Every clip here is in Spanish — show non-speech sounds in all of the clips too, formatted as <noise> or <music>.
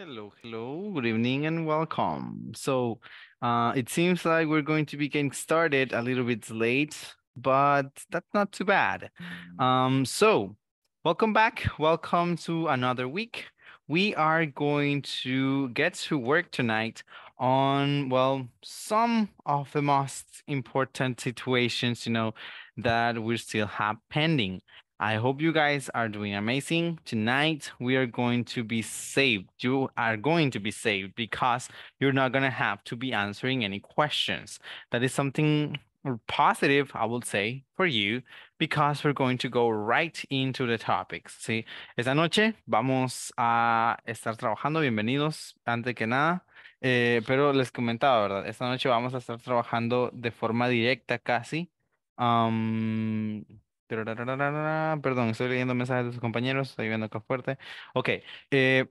Hello, hello, good evening and welcome. So uh, it seems like we're going to be getting started a little bit late, but that's not too bad. Um, so welcome back, welcome to another week. We are going to get to work tonight on, well, some of the most important situations, you know, that we still have pending. I hope you guys are doing amazing. Tonight, we are going to be saved. You are going to be saved because you're not going to have to be answering any questions. That is something positive, I would say, for you because we're going to go right into the topics. ¿sí? Esta noche vamos a estar trabajando. Bienvenidos, antes que nada. Eh, pero les comentaba, ¿verdad? Esta noche vamos a estar trabajando de forma directa casi. Um, Perdón, estoy leyendo mensajes de sus compañeros, estoy viendo es fuerte. Ok, eh,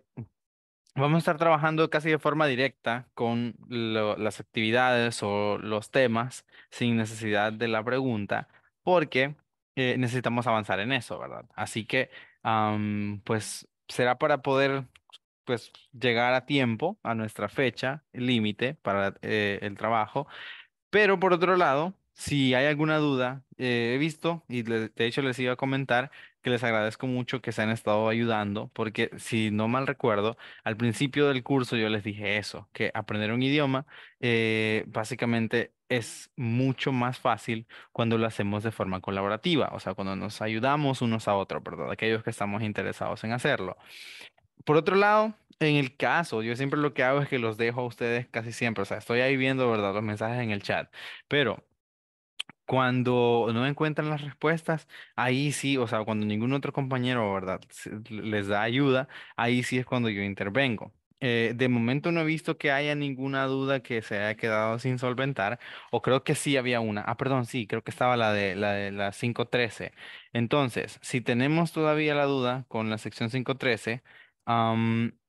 vamos a estar trabajando casi de forma directa con las actividades o los temas sin necesidad de la pregunta, porque eh, necesitamos avanzar en eso, ¿verdad? Así que, pues, será para poder pues llegar a tiempo a nuestra fecha límite para eh, el trabajo, pero por otro lado, si hay alguna duda, eh, he visto y de hecho les iba a comentar que les agradezco mucho que se han estado ayudando, porque si no mal recuerdo, al principio del curso yo les dije eso, que aprender un idioma eh, básicamente es mucho más fácil cuando lo hacemos de forma colaborativa, o sea, cuando nos ayudamos unos a otros, ¿verdad? Aquellos que estamos interesados en hacerlo. Por otro lado, en el caso, yo siempre lo que hago es que los dejo a ustedes casi siempre, o sea, estoy ahí viendo, ¿verdad? Los mensajes en el chat, pero cuando no encuentran las respuestas, ahí sí, o sea, cuando ningún otro compañero, ¿verdad?, les da ayuda, ahí sí es cuando yo intervengo. Eh, de momento no he visto que haya ninguna duda que se haya quedado sin solventar, o creo que sí había una. Ah, perdón, sí, creo que estaba la de la, 513. Entonces, si tenemos todavía la duda con la sección 513,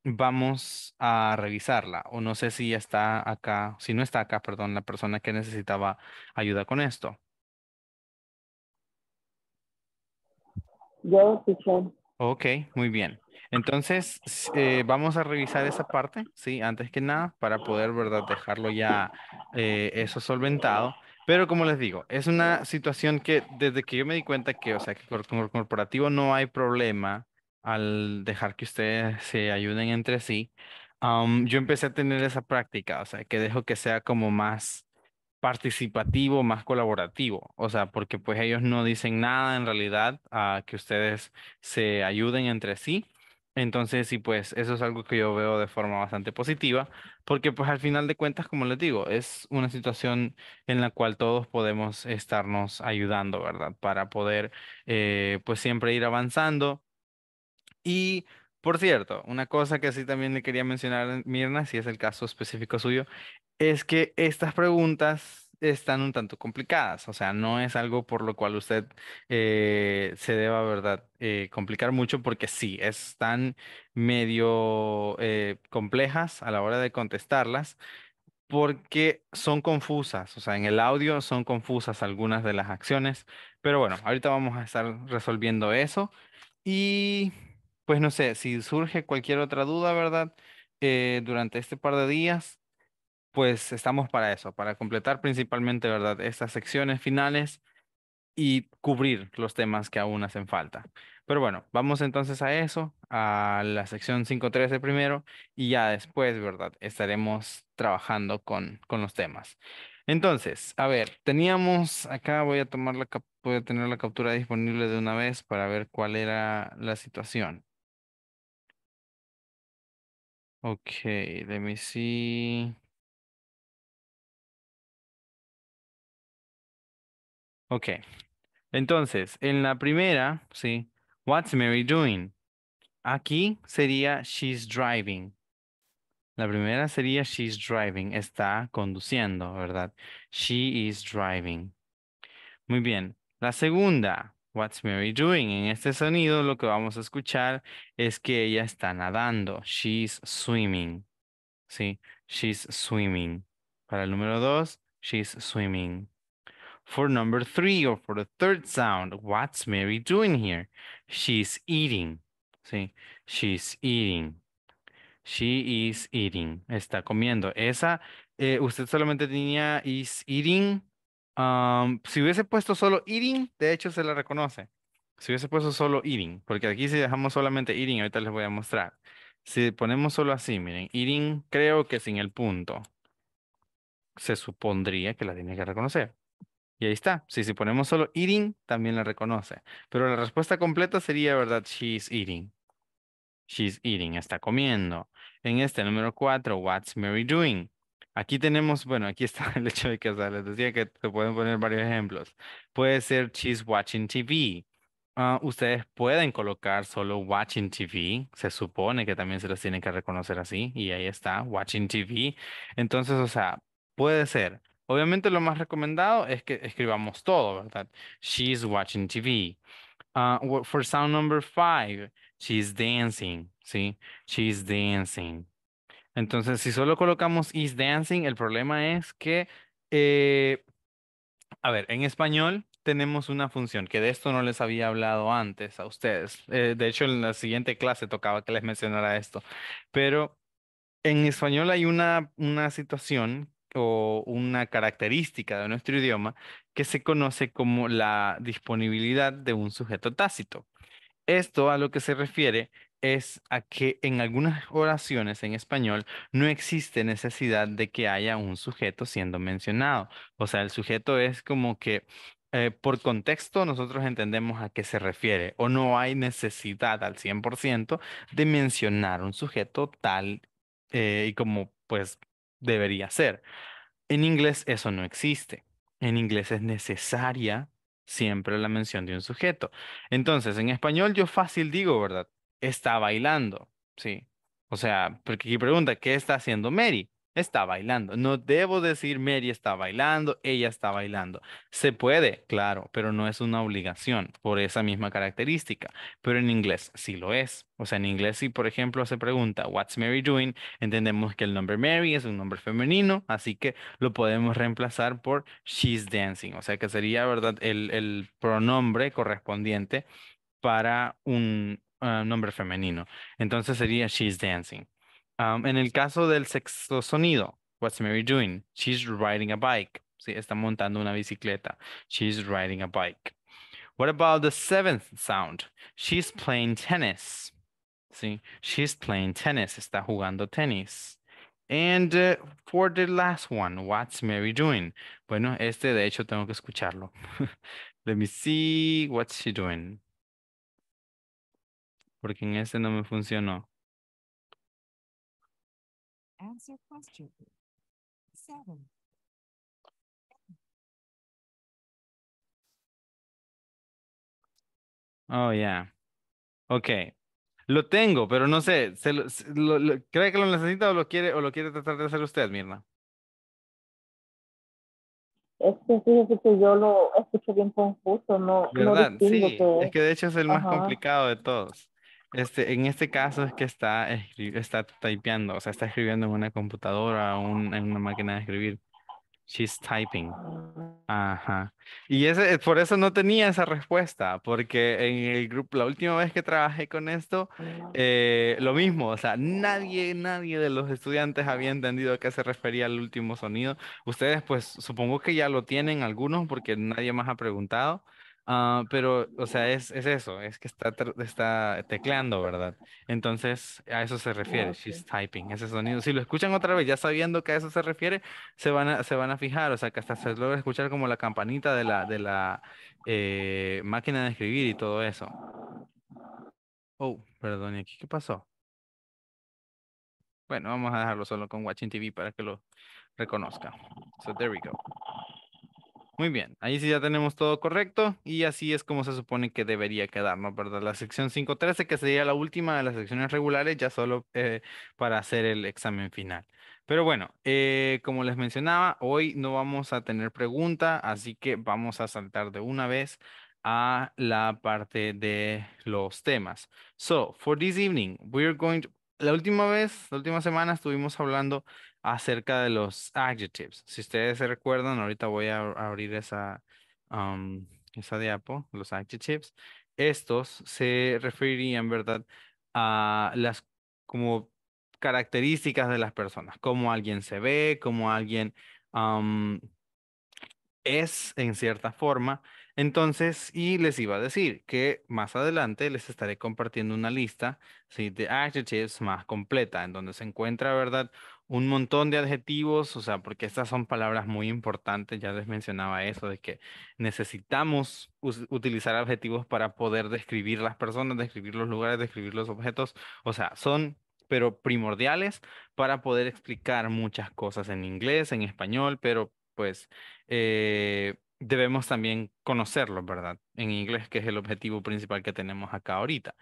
vamos a revisarla. O no sé si está acá, si no está acá, perdón, la persona que necesitaba ayuda con esto. Yo, Ok, muy bien. Entonces, eh, vamos a revisar esa parte, ¿sí? Antes que nada, para poder, ¿verdad? Dejarlo ya eh, eso solventado. Pero como les digo, es una situación que desde que yo me di cuenta que, o sea, que con el corporativo no hay problema al dejar que ustedes se ayuden entre sí, yo empecé a tener esa práctica, o sea, que dejo que sea como más participativo, más colaborativo, o sea, porque pues ellos no dicen nada en realidad a que ustedes se ayuden entre sí. Entonces, sí, pues eso es algo que yo veo de forma bastante positiva, porque pues al final de cuentas, como les digo, es una situación en la cual todos podemos estarnos ayudando, ¿verdad? Para poder eh, pues siempre ir avanzando. Y por cierto, una cosa que sí también le quería mencionar, Mirna, si es el caso específico suyo, es que estas preguntas están un tanto complicadas, o sea, no es algo por lo cual usted eh, se deba, ¿verdad?, eh, complicar mucho porque sí, están medio eh, complejas a la hora de contestarlas porque son confusas, o sea, en el audio son confusas algunas de las acciones, pero bueno, ahorita vamos a estar resolviendo eso y pues no sé, si surge cualquier otra duda, ¿verdad? durante este par de días, pues estamos para eso, para completar principalmente, ¿verdad?, estas secciones finales y cubrir los temas que aún hacen falta. Pero bueno, vamos entonces a eso, a la sección 5.13 primero y ya después, ¿verdad?, estaremos trabajando con, con los temas. Entonces, a ver, teníamos acá, voy a tomar la voy a tener la captura disponible de una vez para ver cuál era la situación. Ok, let me see. Ok. Entonces, en la primera, ¿sí? What's Mary doing? Aquí sería she's driving. La primera sería she's driving, está conduciendo, ¿verdad? She is driving. Muy bien. La segunda, what's Mary doing? En este sonido lo que vamos a escuchar es que ella está nadando. She's swimming. ¿Sí? She's swimming. Para el número dos, she's swimming for number three or for the third sound. What's Mary doing here? She's eating. she's eating. She is eating. Está comiendo. Esa, eh, usted solamente tenía is eating. Um, si hubiese puesto solo eating, de hecho se la reconoce. Si hubiese puesto solo eating, porque aquí si dejamos solamente eating, ahorita les voy a mostrar. Si ponemos solo así, miren, eating creo que sin el punto, se supondría que la tiene que reconocer. Y ahí está. si si ponemos solo eating, también la reconoce. Pero la respuesta completa sería, ¿verdad? She's eating. She's eating, está comiendo. En este número cuatro, what's Mary doing? Aquí tenemos, bueno, aquí está <laughs> el hecho de que, o sea, les decía que se pueden poner varios ejemplos. Puede ser she's watching TV. Ah, ustedes pueden colocar solo watching TV. Se supone que también se los tienen que reconocer así. Y ahí está, watching TV. Entonces, o sea, puede ser Obviamente lo más recomendado es que escribamos todo, ¿verdad? She's watching TV. Ah, for sound number five, she's dancing, ¿sí? She's dancing. Entonces, si solo colocamos is dancing, el problema es que, eh, a ver, en español tenemos una función que de esto no les había hablado antes a ustedes. Eh, de hecho, en la siguiente clase tocaba que les mencionara esto. Pero en español hay una, una situación o una característica de nuestro idioma que se conoce como la disponibilidad de un sujeto tácito. Esto a lo que se refiere es a que en algunas oraciones en español no existe necesidad de que haya un sujeto siendo mencionado. O sea, el sujeto es como que eh, por contexto nosotros entendemos a qué se refiere o no hay necesidad al 100% de mencionar un sujeto tal eh, y como pues debería ser. En inglés eso no existe. En inglés es necesaria siempre la mención de un sujeto. Entonces, en español yo fácil digo, ¿verdad? Está bailando, ¿sí? O sea, porque aquí pregunta, ¿qué está haciendo Mary? está bailando. No debo decir Mary está bailando, ella está bailando. Se puede, claro, pero no es una obligación por esa misma característica. Pero en inglés sí lo es. O sea, en inglés si por ejemplo se pregunta What's Mary doing, entendemos que el nombre Mary es un nombre femenino, así que lo podemos reemplazar por She's dancing. O sea, que sería, ¿verdad?, el, pronombre correspondiente para un, ah, nombre femenino. Entonces sería she's dancing en el caso del sexto sonido, what's Mary doing? She's riding a bike. Sí, está montando una bicicleta. She's riding a bike. What about the seventh sound? She's playing tennis. Sí, she's playing tennis. Está jugando tenis. And uh, for the last one, what's Mary doing? Bueno, este de hecho tengo que escucharlo. <laughs> Let me see, what's she doing? Porque en este no me funcionó. Answer question seven. Oh, yeah. okay, Lo tengo, pero no sé. ¿Cree que lo necesita o lo quiere o lo quiere tratar de hacer usted, Mirna? Es que es que yo lo escucho bien confuso, no. No sí, que... es que de hecho es el más complicado de todos. Este, en este caso es que está, está typeando, o sea, está escribiendo en una computadora o en una máquina de escribir. She's typing. Ajá. Y ese, por eso no tenía esa respuesta, porque en el grupo, la última vez que trabajé con esto, eh, lo mismo, o sea, nadie, nadie de los estudiantes había entendido a qué se refería el último sonido. Ustedes, pues, supongo que ya lo tienen algunos, porque nadie más ha preguntado. Ah, pero, o sea, es, es, eso, es que está, está tecleando, ¿verdad? Entonces, a eso se ah, refiere, she's typing, ese sonido. Si lo escuchan otra vez, ya sabiendo que a eso se refiere, se van a, se van a fijar, o sea, que hasta se logra escuchar como la campanita de la, de la eh, máquina de escribir y todo eso. Oh, perdón, ¿y aquí qué pasó? Bueno, vamos a dejarlo solo con Watching TV para que lo reconozca. So, there we go. Muy bien, ahí sí ya tenemos todo correcto y así es como se supone que debería quedarnos, ¿verdad? La sección 5.13, que sería la última de las secciones regulares, ya solo eh, para hacer el examen final. Pero bueno, eh, como les mencionaba, hoy no vamos a tener pregunta, así que vamos a saltar de una vez a la parte de los temas. So, for this evening, we're going to... La última vez, la última semana estuvimos hablando acerca de los adjectives. Si ustedes se recuerdan, ahorita voy a abrir esa, esa diapo, los adjectives. Estos se referirían, ¿verdad?, a las como características de las personas, cómo alguien se ve, cómo alguien es en cierta forma. Entonces, y les iba a decir que más adelante les estaré compartiendo una lista de adjectives más completa, en donde se encuentra, ¿verdad? un montón de adjetivos, o sea, porque estas son palabras muy importantes, ya les mencionaba eso, de que necesitamos utilizar adjetivos para poder describir las personas, describir los lugares, describir los objetos, o sea, son pero primordiales para poder explicar muchas cosas en inglés, en español, pero pues eh, debemos también conocerlos, ¿verdad? En inglés, que es el objetivo principal que tenemos acá ahorita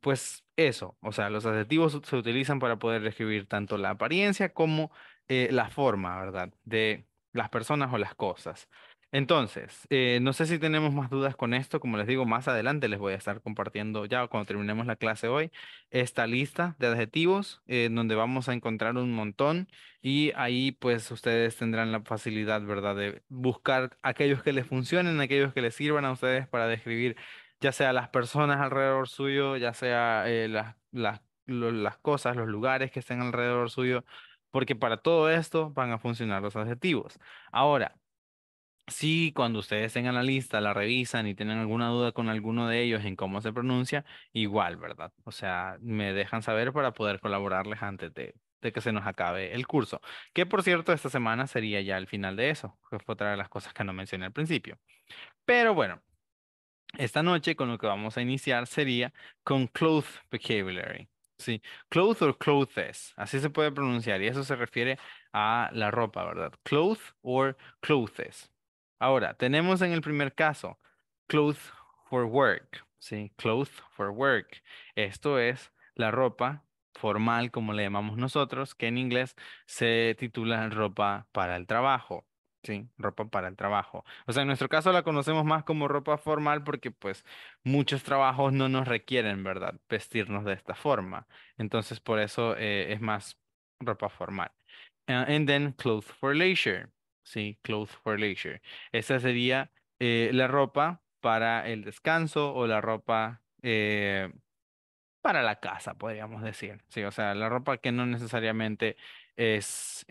pues eso, o sea, los adjetivos se utilizan para poder describir tanto la apariencia como eh, la forma, ¿verdad? De las personas o las cosas. Entonces, eh, no sé si tenemos más dudas con esto. Como les digo, más adelante les voy a estar compartiendo ya cuando terminemos la clase hoy esta lista de adjetivos eh, donde vamos a encontrar un montón y ahí pues ustedes tendrán la facilidad, ¿verdad? De buscar aquellos que les funcionen, aquellos que les sirvan a ustedes para describir ya sea las personas alrededor suyo, ya sea eh, las, cosas, los lugares que estén alrededor suyo, porque para todo esto van a funcionar los adjetivos. Ahora, si cuando ustedes tengan la lista, la revisan y tienen alguna duda con alguno de ellos en cómo se pronuncia, igual, ¿verdad? O sea, me dejan saber para poder colaborarles antes de, de que se nos acabe el curso. Que por cierto, esta semana sería ya el final de eso, que fue otra de las cosas que no mencioné al principio. Pero bueno, esta noche con lo que vamos a iniciar sería con cloth vocabulary. Sí, cloth or clothes, así se puede pronunciar y eso se refiere a la ropa, ¿verdad? Cloth or clothes. Ahora, tenemos en el primer caso cloth for work, ¿sí? Cloth for work. Esto es la ropa formal, como le llamamos nosotros, que en inglés se titula ropa para el trabajo. Sí, ropa para el trabajo. O sea, en nuestro caso la conocemos más como ropa formal porque pues muchos trabajos no nos requieren, ¿verdad? Vestirnos de esta forma. Entonces, por eso eh, es más ropa formal. Ah, and then clothes for leisure. Sí, clothes for leisure. Esa sería eh, la ropa para el descanso o la ropa eh, para la casa, podríamos decir. Sí, o sea, la ropa que no necesariamente es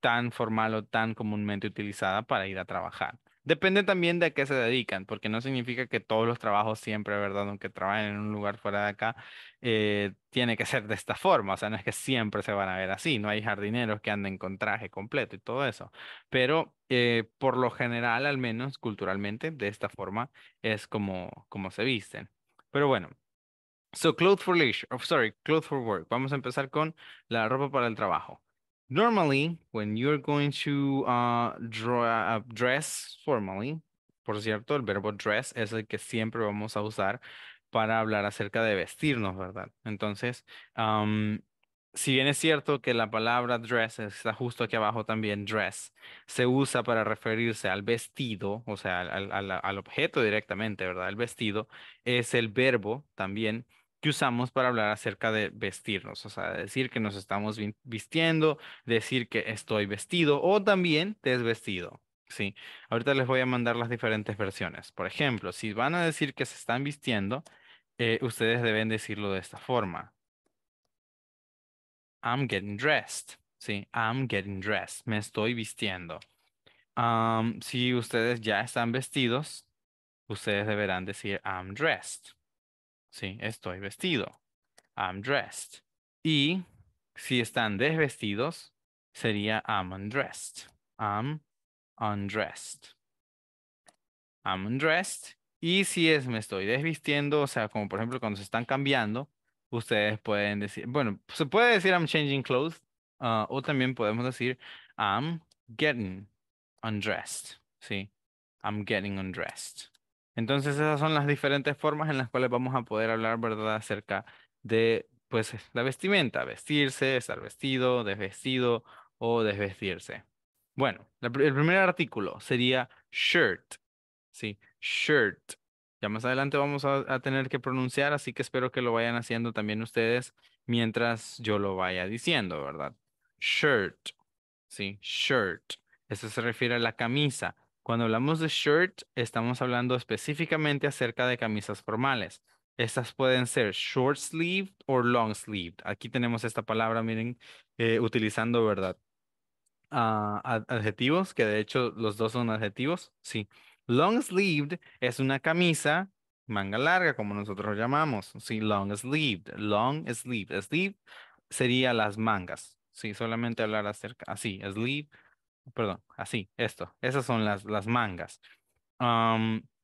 tan formal o tan comúnmente utilizada para ir a trabajar. Depende también de a qué se dedican, porque no significa que todos los trabajos siempre, ¿verdad? Aunque trabajen en un lugar fuera de acá, eh, tiene que ser de esta forma. O sea, no es que siempre se van a ver así. No hay jardineros que anden con traje completo y todo eso. Pero eh, por lo general, al menos culturalmente, de esta forma es como, como se visten. Pero bueno. So, clothes for leisure, oh, sorry, clothes for work. Vamos a empezar con la ropa para el trabajo. Normally, when you're going to uh, draw, uh, dress formally, por cierto, el verbo dress es el que siempre vamos a usar para hablar acerca de vestirnos, ¿verdad? Entonces, si bien es cierto que la palabra dress está justo aquí abajo también, dress, se usa para referirse al vestido, o sea, al, al objeto directamente, ¿verdad? El vestido es el verbo también que usamos para hablar acerca de vestirnos, o sea, decir que nos estamos vistiendo, decir que estoy vestido o también desvestido. Sí, ahorita les voy a mandar las diferentes versiones. Por ejemplo, si van a decir que se están vistiendo, eh, ustedes deben decirlo de esta forma. I'm getting dressed. Sí, I'm getting dressed. Me estoy vistiendo. si ustedes ya están vestidos, ustedes deberán decir I'm dressed. Sí, estoy vestido. I'm dressed. Y si están desvestidos, sería I'm undressed. I'm undressed. I'm undressed. Y si es me estoy desvistiendo, o sea, como por ejemplo cuando se están cambiando, ustedes pueden decir, bueno, se puede decir I'm changing clothes uh, o también podemos decir I'm getting undressed. Sí, I'm getting undressed. Entonces esas son las diferentes formas en las cuales vamos a poder hablar, ¿verdad?, acerca de, pues, la vestimenta, vestirse, estar vestido, desvestido o desvestirse. Bueno, el primer artículo sería shirt, ¿sí? Shirt. Ya más adelante vamos a, tener que pronunciar, así que espero que lo vayan haciendo también ustedes mientras yo lo vaya diciendo, ¿verdad? Shirt, ¿sí? Shirt. Eso se refiere a la camisa. Cuando hablamos de shirt, estamos hablando específicamente acerca de camisas formales. Estas pueden ser short sleeved o long sleeved. Aquí tenemos esta palabra, miren, eh, utilizando, ¿verdad? Ah, adjetivos, que de hecho los dos son adjetivos, sí. Long sleeved es una camisa manga larga, como nosotros llamamos, sí, long sleeved, long sleeved. Sleeve sería las mangas, sí, solamente hablar acerca, así, sleeve perdón, así, esto. Esas son las, las mangas.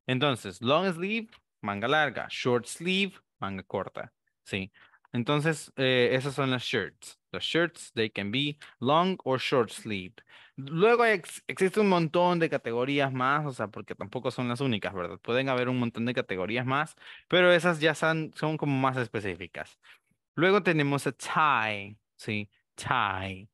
entonces, long sleeve, manga larga, short sleeve, manga corta, ¿sí? Entonces, eh, esas son las shirts. Las shirts, they can be long or short sleeve. Luego existe un montón de categorías más, o sea, porque tampoco son las únicas, ¿verdad? Pueden haber un montón de categorías más, pero esas ya son, son como más específicas. Luego tenemos a tie, ¿sí? Tie.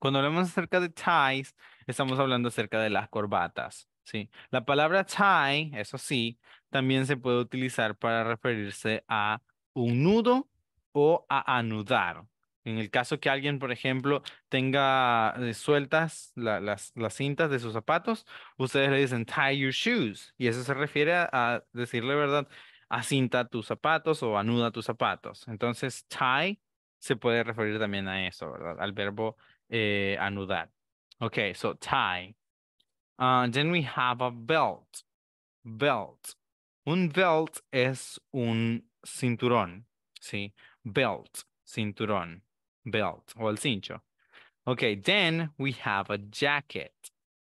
Cuando hablamos acerca de ties, estamos hablando acerca de las corbatas. ¿sí? La palabra tie, eso sí, también se puede utilizar para referirse a un nudo o a anudar. En el caso que alguien, por ejemplo, tenga eh, sueltas las, las, cintas de sus zapatos, ustedes le dicen tie your shoes. Y eso se refiere a, a decirle, ¿verdad? A cinta tus zapatos o anuda tus zapatos. Entonces, tie se puede referir también a eso, ¿verdad? Al verbo eh, anudar. Okay, so tie. Uh, then we have a belt. Belt. Un belt es un cinturón, ¿sí? Belt, cinturón, belt, o el cincho. Okay, then we have a jacket,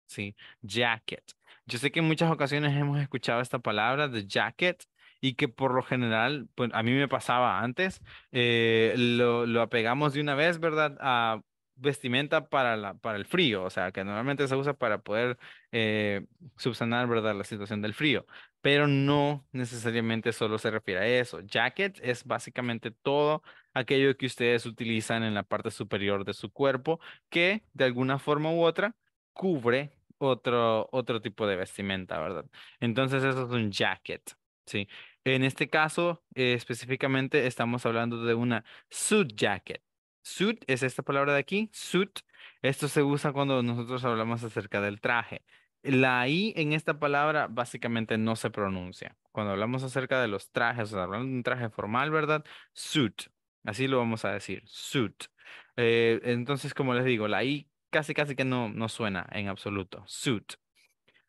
¿sí? Jacket. Yo sé que en muchas ocasiones hemos escuchado esta palabra de jacket y que por lo general, pues a mí me pasaba antes, eh, lo, lo, apegamos de una vez, ¿verdad? A vestimenta para, la, para el frío, o sea, que normalmente se usa para poder eh, subsanar, ¿verdad?, la situación del frío, pero no necesariamente solo se refiere a eso. Jacket es básicamente todo aquello que ustedes utilizan en la parte superior de su cuerpo que de alguna forma u otra cubre otro, otro tipo de vestimenta, ¿verdad? Entonces eso es un jacket, ¿sí? En este caso, eh, específicamente, estamos hablando de una suit jacket. Suit es esta palabra de aquí, suit. Esto se usa cuando nosotros hablamos acerca del traje. La I en esta palabra básicamente no se pronuncia. Cuando hablamos acerca de los trajes, o hablando de un traje formal, ¿verdad? Suit. Así lo vamos a decir, suit. Eh, entonces, como les digo, la I casi casi que no, no suena en absoluto. Suit.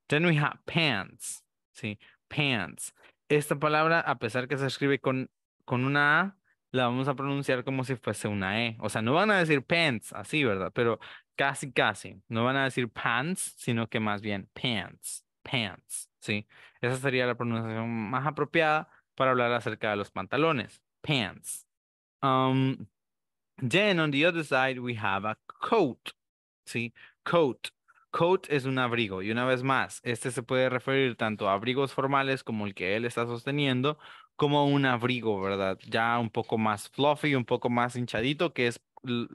Then we have pants. Sí, pants. Esta palabra, a pesar que se escribe con, con una A, la vamos a pronunciar como si fuese una E. O sea, no van a decir pants, así, ¿verdad? Pero casi, casi. No van a decir pants, sino que más bien pants, pants, ¿sí? Esa sería la pronunciación más apropiada para hablar acerca de los pantalones, pants. Um, then on the other side we have a coat, ¿sí? Coat. Coat es un abrigo y una vez más, este se puede referir tanto a abrigos formales como el que él está sosteniendo como un abrigo, ¿verdad? Ya un poco más fluffy, un poco más hinchadito, que es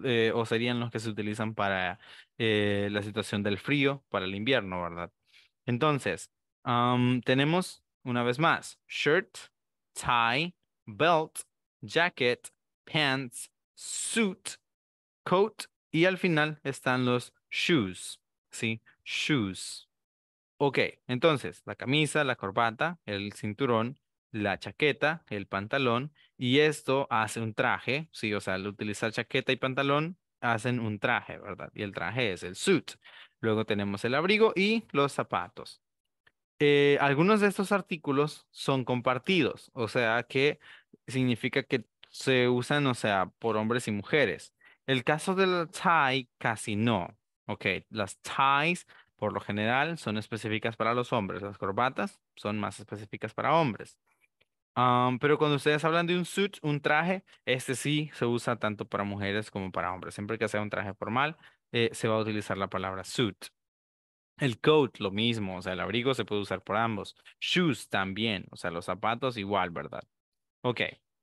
eh, o serían los que se utilizan para eh, la situación del frío, para el invierno, ¿verdad? Entonces, tenemos una vez más shirt, tie, belt, jacket, pants, suit, coat y al final están los shoes, ¿sí? Shoes. Ok, entonces, la camisa, la corbata, el cinturón, la chaqueta, el pantalón, y esto hace un traje, ¿sí? O sea, al utilizar chaqueta y pantalón, hacen un traje, ¿verdad? Y el traje es el suit. Luego tenemos el abrigo y los zapatos. Eh, algunos de estos artículos son compartidos, o sea, que significa que se usan, o sea, por hombres y mujeres. El caso del tie, casi no. Ok, las ties por lo general son específicas para los hombres, las corbatas son más específicas para hombres pero cuando ustedes hablan de un suit, un traje, este sí se usa tanto para mujeres como para hombres. Siempre que sea un traje formal, eh, se va a utilizar la palabra suit. El coat, lo mismo, o sea, el abrigo se puede usar por ambos. Shoes también, o sea, los zapatos igual, ¿verdad? Ok.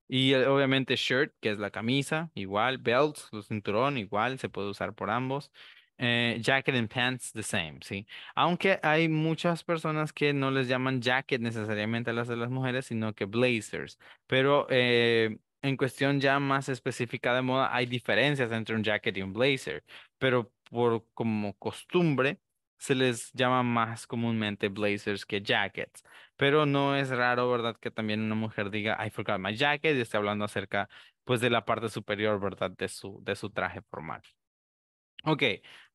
Y eh, obviamente shirt, que es la camisa, igual. Belt, el cinturón, igual, se puede usar por ambos. Eh, jacket and pants the same, ¿sí? Aunque hay muchas personas que no les llaman jacket necesariamente a las de las mujeres, sino que blazers. Pero eh, en cuestión ya más específica de moda, hay diferencias entre un jacket y un blazer. Pero por como costumbre, se les llama más comúnmente blazers que jackets. Pero no es raro, ¿verdad? Que también una mujer diga, I forgot my jacket, y esté hablando acerca, pues, de la parte superior, ¿verdad? De su, de su traje formal. Ok,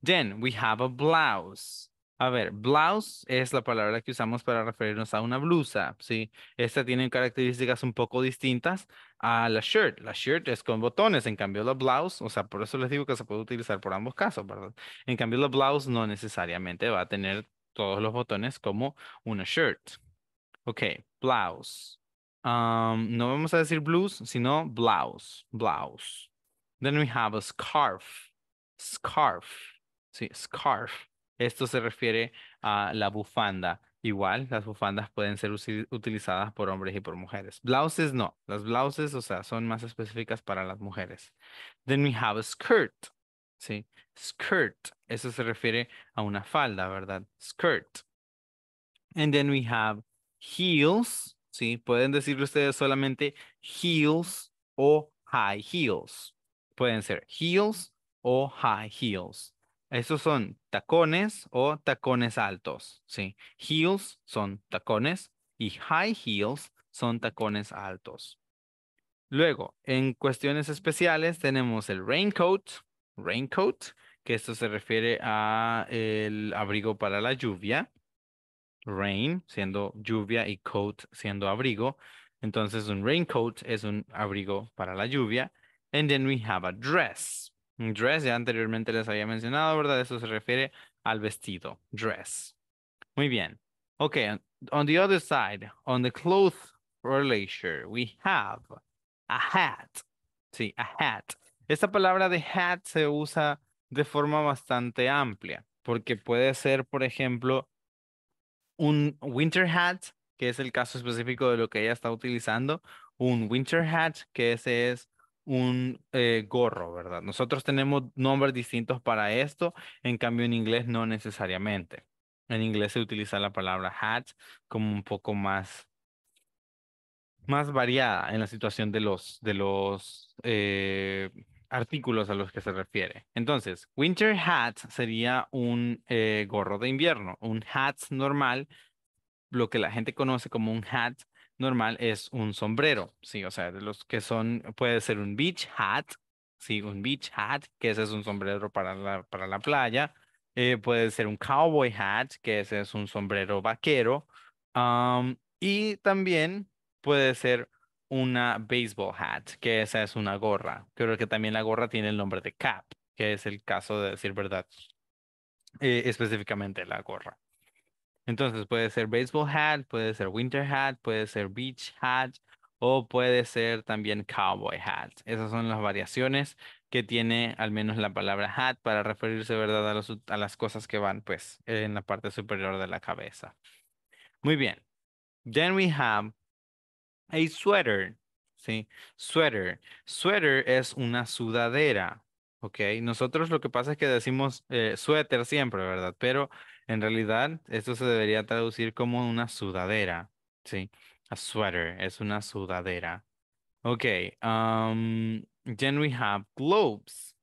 then we have a blouse. A ver, blouse es la palabra que usamos para referirnos a una blusa, ¿sí? Esta tiene características un poco distintas a la shirt. La shirt es con botones, en cambio la blouse, o sea, por eso les digo que se puede utilizar por ambos casos, ¿verdad? En cambio la blouse no necesariamente va a tener todos los botones como una shirt. Ok, blouse. Um, no vamos a decir blues, sino blouse, blouse. Then we have a scarf scarf. Sí, scarf. Esto se refiere a la bufanda. Igual, las bufandas pueden ser utilizadas por hombres y por mujeres. Blouses no. Las blouses, o sea, son más específicas para las mujeres. Then we have a skirt. Sí, skirt. Eso se refiere a una falda, ¿verdad? Skirt. And then we have heels. Sí, pueden decir ustedes solamente heels o high heels. Pueden ser heels o high heels. Esos son tacones o tacones altos, ¿sí? Heels son tacones y high heels son tacones altos. Luego, en cuestiones especiales tenemos el raincoat, raincoat, que esto se refiere a el abrigo para la lluvia, rain siendo lluvia y coat siendo abrigo. Entonces un raincoat es un abrigo para la lluvia. And then we have a dress. Dress, ya anteriormente les había mencionado, ¿verdad? Eso se refiere al vestido, dress. Muy bien. Okay, on the other side, on the clothes relation, we have a hat. Sí, a hat. Esta palabra de hat se usa de forma bastante amplia, porque puede ser, por ejemplo, un winter hat, que es el caso específico de lo que ella está utilizando, un winter hat, que ese es un eh, gorro, ¿verdad? Nosotros tenemos nombres distintos para esto, en cambio en inglés no necesariamente. En inglés se utiliza la palabra hat como un poco más, más variada en la situación de los, de los eh, artículos a los que se refiere. Entonces, winter hat sería un eh, gorro de invierno, un hat normal, lo que la gente conoce como un hat normal es un sombrero, sí, o sea, de los que son, puede ser un beach hat, sí, un beach hat, que ese es un sombrero para la, para la playa, eh, puede ser un cowboy hat, que ese es un sombrero vaquero, y también puede ser una baseball hat, que esa es una gorra. Creo que también la gorra tiene el nombre de cap, que es el caso de decir verdad, eh, específicamente la gorra. Entonces puede ser baseball hat, puede ser winter hat, puede ser beach hat o puede ser también cowboy hat. Esas son las variaciones que tiene al menos la palabra hat para referirse, ¿verdad?, a, las cosas que van pues en la parte superior de la cabeza. Muy bien. Then we have a sweater. ¿sí? Sweater. Sweater es una sudadera, ¿ok? Nosotros lo que pasa es que decimos eh, sweater siempre, ¿verdad? Pero en realidad, esto se debería traducir como una sudadera, ¿sí? A sweater es una sudadera. Ok, um, then we have gloves.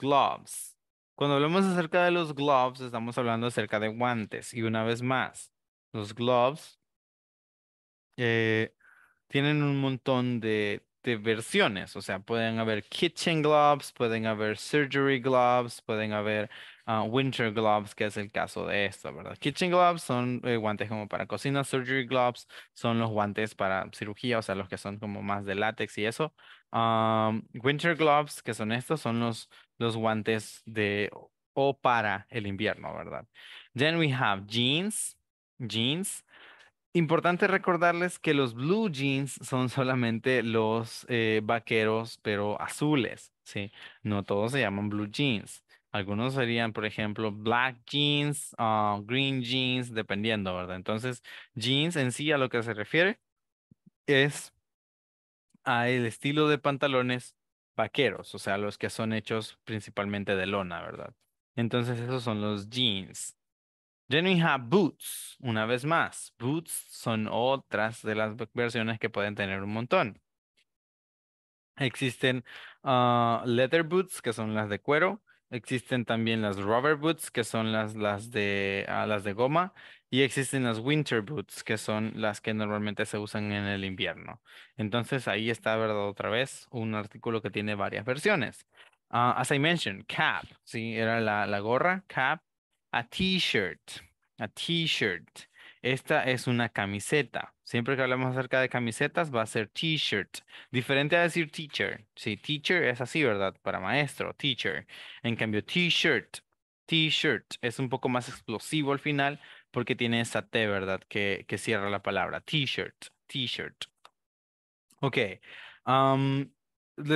Gloves. Cuando hablamos acerca de los gloves, estamos hablando acerca de guantes. Y una vez más, los gloves eh, tienen un montón de, versiones. O sea, pueden haber kitchen gloves, pueden haber surgery gloves, pueden haber Ah, winter gloves, que es el caso de esto, ¿verdad? Kitchen gloves son eh, guantes como para cocina, surgery gloves son los guantes para cirugía, o sea, los que son como más de látex y eso. winter gloves, que son estos, son los, los guantes de o para el invierno, ¿verdad? Then we have jeans, jeans. Importante recordarles que los blue jeans son <laughs> solamente los eh, vaqueros, pero azules, ¿sí? No todos se llaman blue jeans. Algunos serían, por ejemplo, black jeans, ah, green jeans, dependiendo, ¿verdad? Entonces, jeans en sí a lo que se refiere es a el estilo de pantalones vaqueros, o sea, los que son hechos principalmente de lona, ¿verdad? Entonces, esos son los jeans. Then we boots, una vez más. Boots son otras de las versiones que pueden tener un montón. Existen ah, leather boots, que son las de cuero Existen también las rubber boots, que son las, las, de, ah, las de goma, y existen las winter boots, que son las que normalmente se usan en el invierno. Entonces ahí está, ¿verdad? Otra vez, un artículo que tiene varias versiones. Ah, as I mentioned, cap, ¿sí? Era la, la gorra, cap, a t-shirt, a t-shirt. Esta es una camiseta. Siempre que hablamos acerca de camisetas va a ser t-shirt. Diferente a decir teacher. Sí, teacher es así, ¿verdad? Para maestro, teacher. En cambio, t-shirt, t-shirt es un poco más explosivo al final porque tiene esa T, ¿verdad? Que, cierra la palabra. T-shirt, t-shirt. Ok. les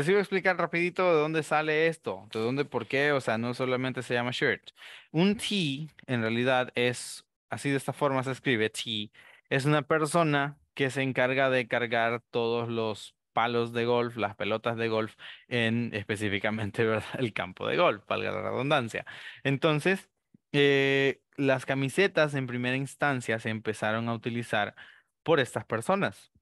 iba a explicar rapidito de dónde sale esto, de dónde, por qué, o sea, no solamente se llama shirt. Un T en realidad es así de esta forma se escribe tee, es una persona que se encarga de cargar todos los palos de golf, las pelotas de golf en específicamente <laughs> ¿verdad? el campo de golf, valga la redundancia. Entonces, eh, las camisetas en primera instancia se empezaron a utilizar por estas personas,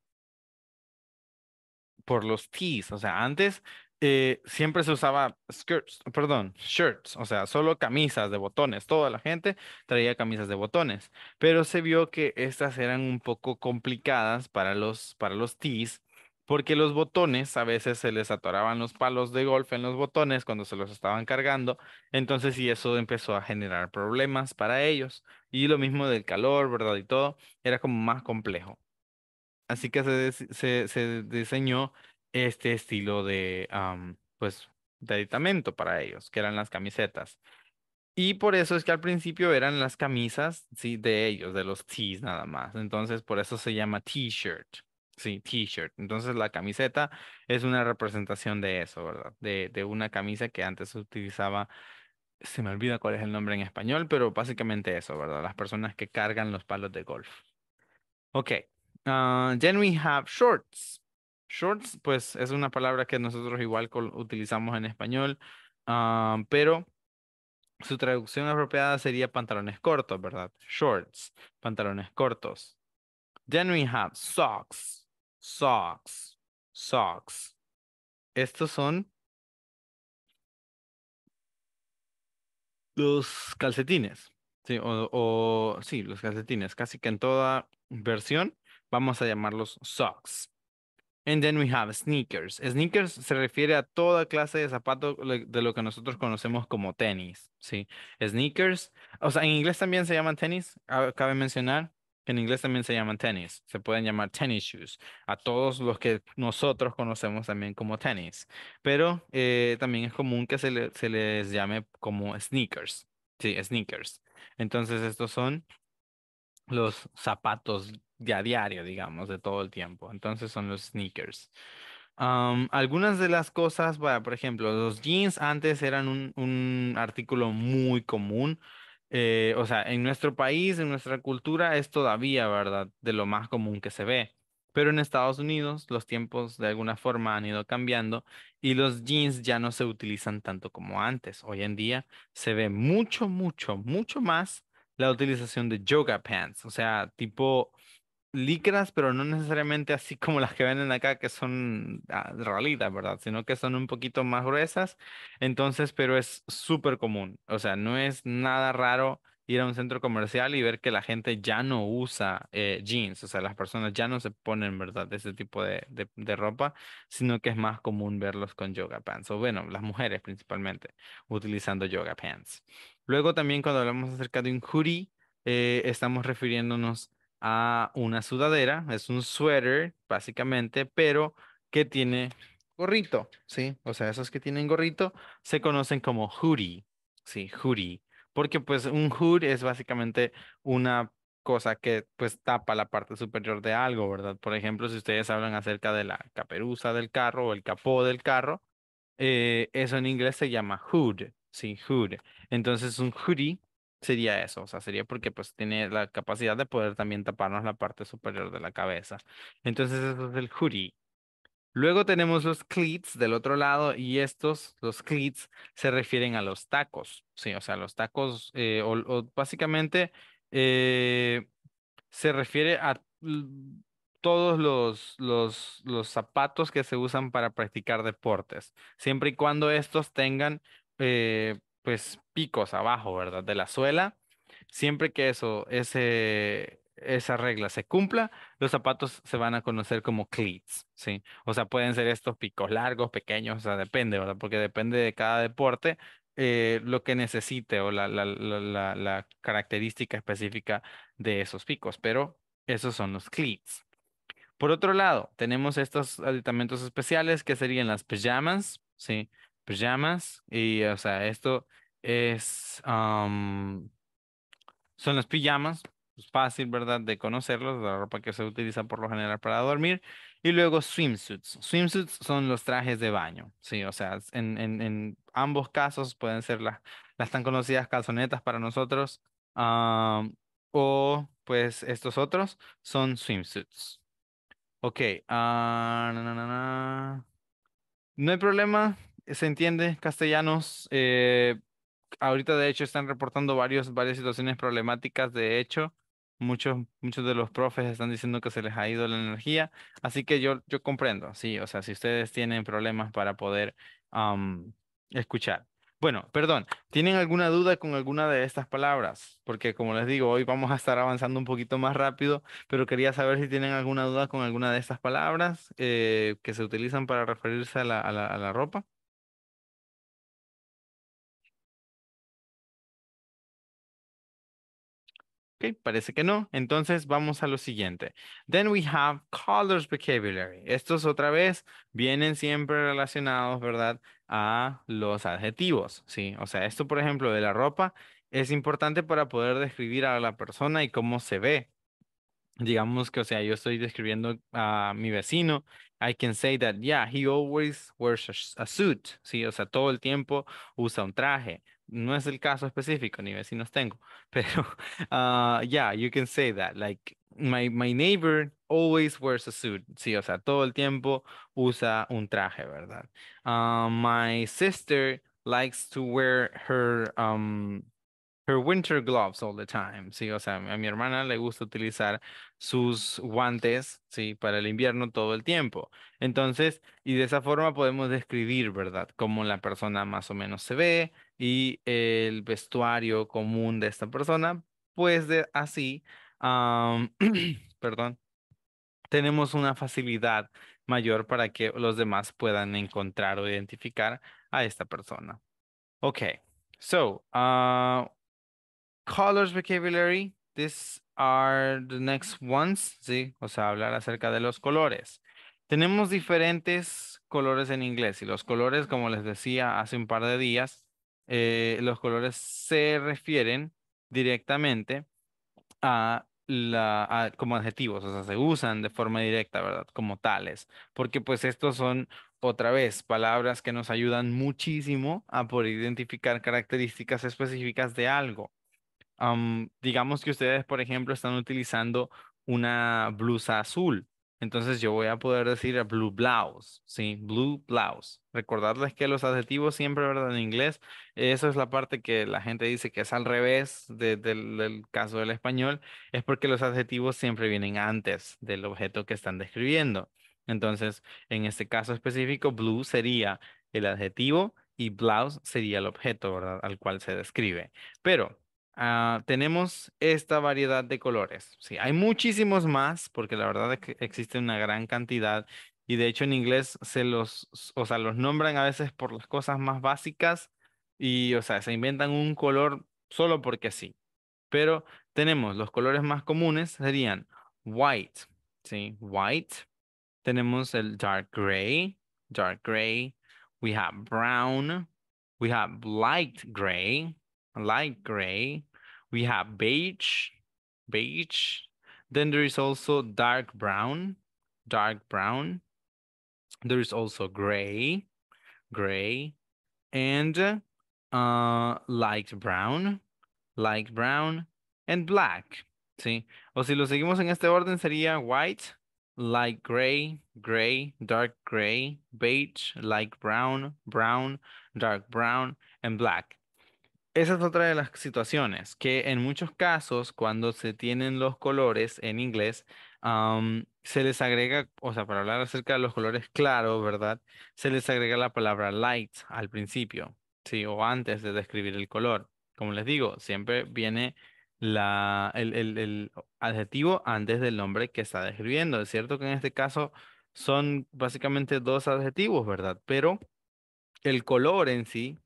por los tees. O sea, antes eh, siempre se usaba skirts, perdón, shirts, o sea, solo camisas de botones. Toda la gente traía camisas de botones, pero se vio que estas eran un poco complicadas para los, para los tees porque los botones a veces se les atoraban los palos de golf en los botones cuando se los estaban cargando, entonces y eso empezó a generar problemas para ellos y lo mismo del calor, ¿verdad? Y todo era como más complejo. Así que se, se diseñó este estilo de, pues, de aditamento para ellos, que eran las camisetas. Y por eso es que al principio eran las camisas, sí, de ellos, de los tees nada más. Entonces, por eso se llama t-shirt, sí, t-shirt. Entonces, la camiseta es una representación de eso, ¿verdad? De, de una camisa que antes se utilizaba, se me olvida cuál es el nombre en español, pero básicamente eso, ¿verdad? Las personas que cargan los palos de golf. Ok. Ah, then we have shorts. Shorts, pues es una palabra que nosotros igual utilizamos en español, ah, pero su traducción apropiada sería pantalones cortos, ¿verdad? Shorts, pantalones cortos. Then we have socks, socks, socks. Estos son los calcetines, sí, o sí, los calcetines. Casi que en toda versión vamos a llamarlos socks. And then we have sneakers. Sneakers se refiere a toda clase de zapatos de lo que nosotros conocemos como tenis, ¿sí? Sneakers, o sea, en inglés también se llaman tenis, cabe mencionar que en inglés también se llaman tenis, se pueden llamar tennis shoes, a todos los que nosotros conocemos también como tenis, pero eh, también es común que se, se les llame como sneakers, sí, sneakers. Entonces estos son los zapatos de a diario, digamos, de todo el tiempo. Entonces son los sneakers. algunas de las cosas, por ejemplo, los jeans antes eran un, artículo muy común. Eh, o sea, en nuestro país, en nuestra cultura, es todavía, ¿verdad? De lo más común que se ve. Pero en Estados Unidos los tiempos de alguna forma han ido cambiando y los jeans ya no se utilizan tanto como antes. Hoy en día se ve mucho, mucho, mucho más la utilización de yoga pants, o sea, tipo licras, pero no necesariamente así como las que venden acá, que son ah, ralitas, ¿verdad? Sino que son un poquito más gruesas. Entonces, pero es súper común. O sea, no es nada raro ir a un centro comercial y ver que la gente ya no usa eh, jeans, o sea, las personas ya no se ponen, ¿verdad?, de ese tipo de, de, ropa, sino que es más común verlos con yoga pants, o bueno, las mujeres principalmente utilizando yoga pants. Luego también cuando hablamos acerca de un hoodie, eh, estamos refiriéndonos una sudadera, es un sweater, básicamente, pero que tiene gorrito, ¿sí? O sea, esos que tienen gorrito se conocen como hoodie, ¿sí? Hoodie, porque pues un hood es básicamente una cosa que pues tapa la parte superior de algo, ¿verdad? Por ejemplo, si ustedes hablan acerca de la caperuza del carro o el capó del carro, eh, eso en inglés se llama hood, ¿sí? Hood. Entonces un hoodie sería eso, o sea, sería porque pues tiene la capacidad de poder también taparnos la parte superior de la cabeza. Entonces eso es el hoodie. Luego tenemos los cleats del otro lado y estos, los cleats, se refieren a los tacos, sí, o sea, los tacos eh, o, básicamente eh, se refiere a todos los, los, los zapatos que se usan para practicar deportes, siempre y cuando estos tengan eh, pues picos abajo, ¿verdad? De la suela. Siempre que eso, ese, esa regla se cumpla, los zapatos se van a conocer como cleats, ¿sí? O sea, pueden ser estos picos largos, pequeños, o sea, depende, ¿verdad? Porque depende de cada deporte eh, lo que necesite o la, la, característica específica de esos picos, pero esos son los cleats. Por otro lado, tenemos estos aditamentos especiales que serían las pijamas, ¿sí? pijamas pues, y, o sea, esto es, um, son las pijamas, es pues, fácil, ¿verdad? De conocerlos, la ropa que se utiliza por lo general para dormir. Y luego swimsuits. Swimsuits son los trajes de baño, ¿sí? O sea, en, en, en ambos casos pueden ser las, las tan conocidas calzonetas para nosotros o pues estos otros son swimsuits. Ok, ah, no hay problema se entiende, castellanos. Eh, ahorita de hecho están reportando varios, varias situaciones problemáticas, de hecho. Muchos, muchos de los profes están diciendo que se les ha ido la energía, así que yo, yo comprendo, sí, o sea, si ustedes tienen problemas para poder escuchar. Bueno, perdón, ¿tienen alguna duda con alguna de estas palabras? Porque como les digo, hoy vamos a estar avanzando un poquito más rápido, pero quería saber si tienen alguna duda con alguna de estas palabras eh, que se utilizan para referirse a la ropa. parece que no. Entonces vamos a lo siguiente. Then we have colors vocabulary. Estos otra vez vienen siempre relacionados, ¿verdad? A los adjetivos, ¿sí? O sea, esto por ejemplo de la ropa es importante para poder describir a la persona y cómo se ve, digamos que, o sea, yo estoy describiendo a mi vecino, I can say that, yeah, he always wears a, suit, sí, o sea, todo el tiempo usa un traje. No es el caso específico, ni vecinos tengo, <laughs> pero, uh, yeah, you can say that, like, my, my neighbor always wears a suit, sí, o sea, todo el tiempo usa un traje, ¿verdad? Ah, my sister likes to wear her, um, her winter gloves all the time, sí, o sea, a mi hermana le gusta utilizar sus guantes, sí, para el invierno todo el tiempo. Entonces, y de esa forma podemos describir, ¿verdad?, cómo la persona más o menos se ve y el vestuario común de esta persona, pues de así, <clears throat> perdón, tenemos una facilidad mayor para que los demás puedan encontrar o identificar a esta persona. Okay. So, uh, colors vocabulary. These are the next ones, ¿sí? O sea, hablar acerca de los colores. Tenemos diferentes colores en inglés y los colores, como les decía hace un par de días, eh, los colores se refieren directamente a como adjetivos, o sea, se usan de forma directa, ¿verdad? Como tales, porque pues estos son otra vez palabras que nos ayudan muchísimo a poder identificar características específicas de algo digamos que ustedes, por ejemplo, están utilizando una blusa azul. Entonces yo voy a poder decir blue blouse, ¿sí? Blue blouse. Recordarles que los adjetivos siempre, ¿verdad? En inglés, eso es la parte que la gente dice que es al revés del caso del español, es porque los adjetivos siempre vienen antes del objeto que están describiendo. Entonces, en este caso específico, blue sería el adjetivo y blouse sería el objeto, Al cual se describe. Pero Ah, tenemos esta variedad de colores. Sí, hay muchísimos más porque la verdad es que existe una gran cantidad y de hecho en inglés se los, o sea, los nombran a veces por las cosas más básicas y, o sea, se inventan un color solo porque sí. Pero tenemos los colores más comunes serían white, sí, white. Tenemos el dark gray, dark gray. We have brown. We have light gray. light gray. We have beige, beige. Then there is also dark brown, dark brown. There is also gray, gray, and uh, light brown, light brown, and black. ¿sí? O si lo seguimos en este orden sería white, light gray, gray, dark gray, beige, light brown, brown, dark brown, and black. Esa es otra de las situaciones, que en muchos casos, cuando se tienen los colores en inglés, se les agrega, o sea, para hablar acerca de los colores claros, ¿verdad? Se les agrega la palabra light al principio, ¿sí? O antes de describir el color. Como les digo, siempre viene la, el, el adjetivo antes del nombre que está describiendo. Es cierto que en este caso son básicamente dos adjetivos, ¿verdad? Pero el color en sí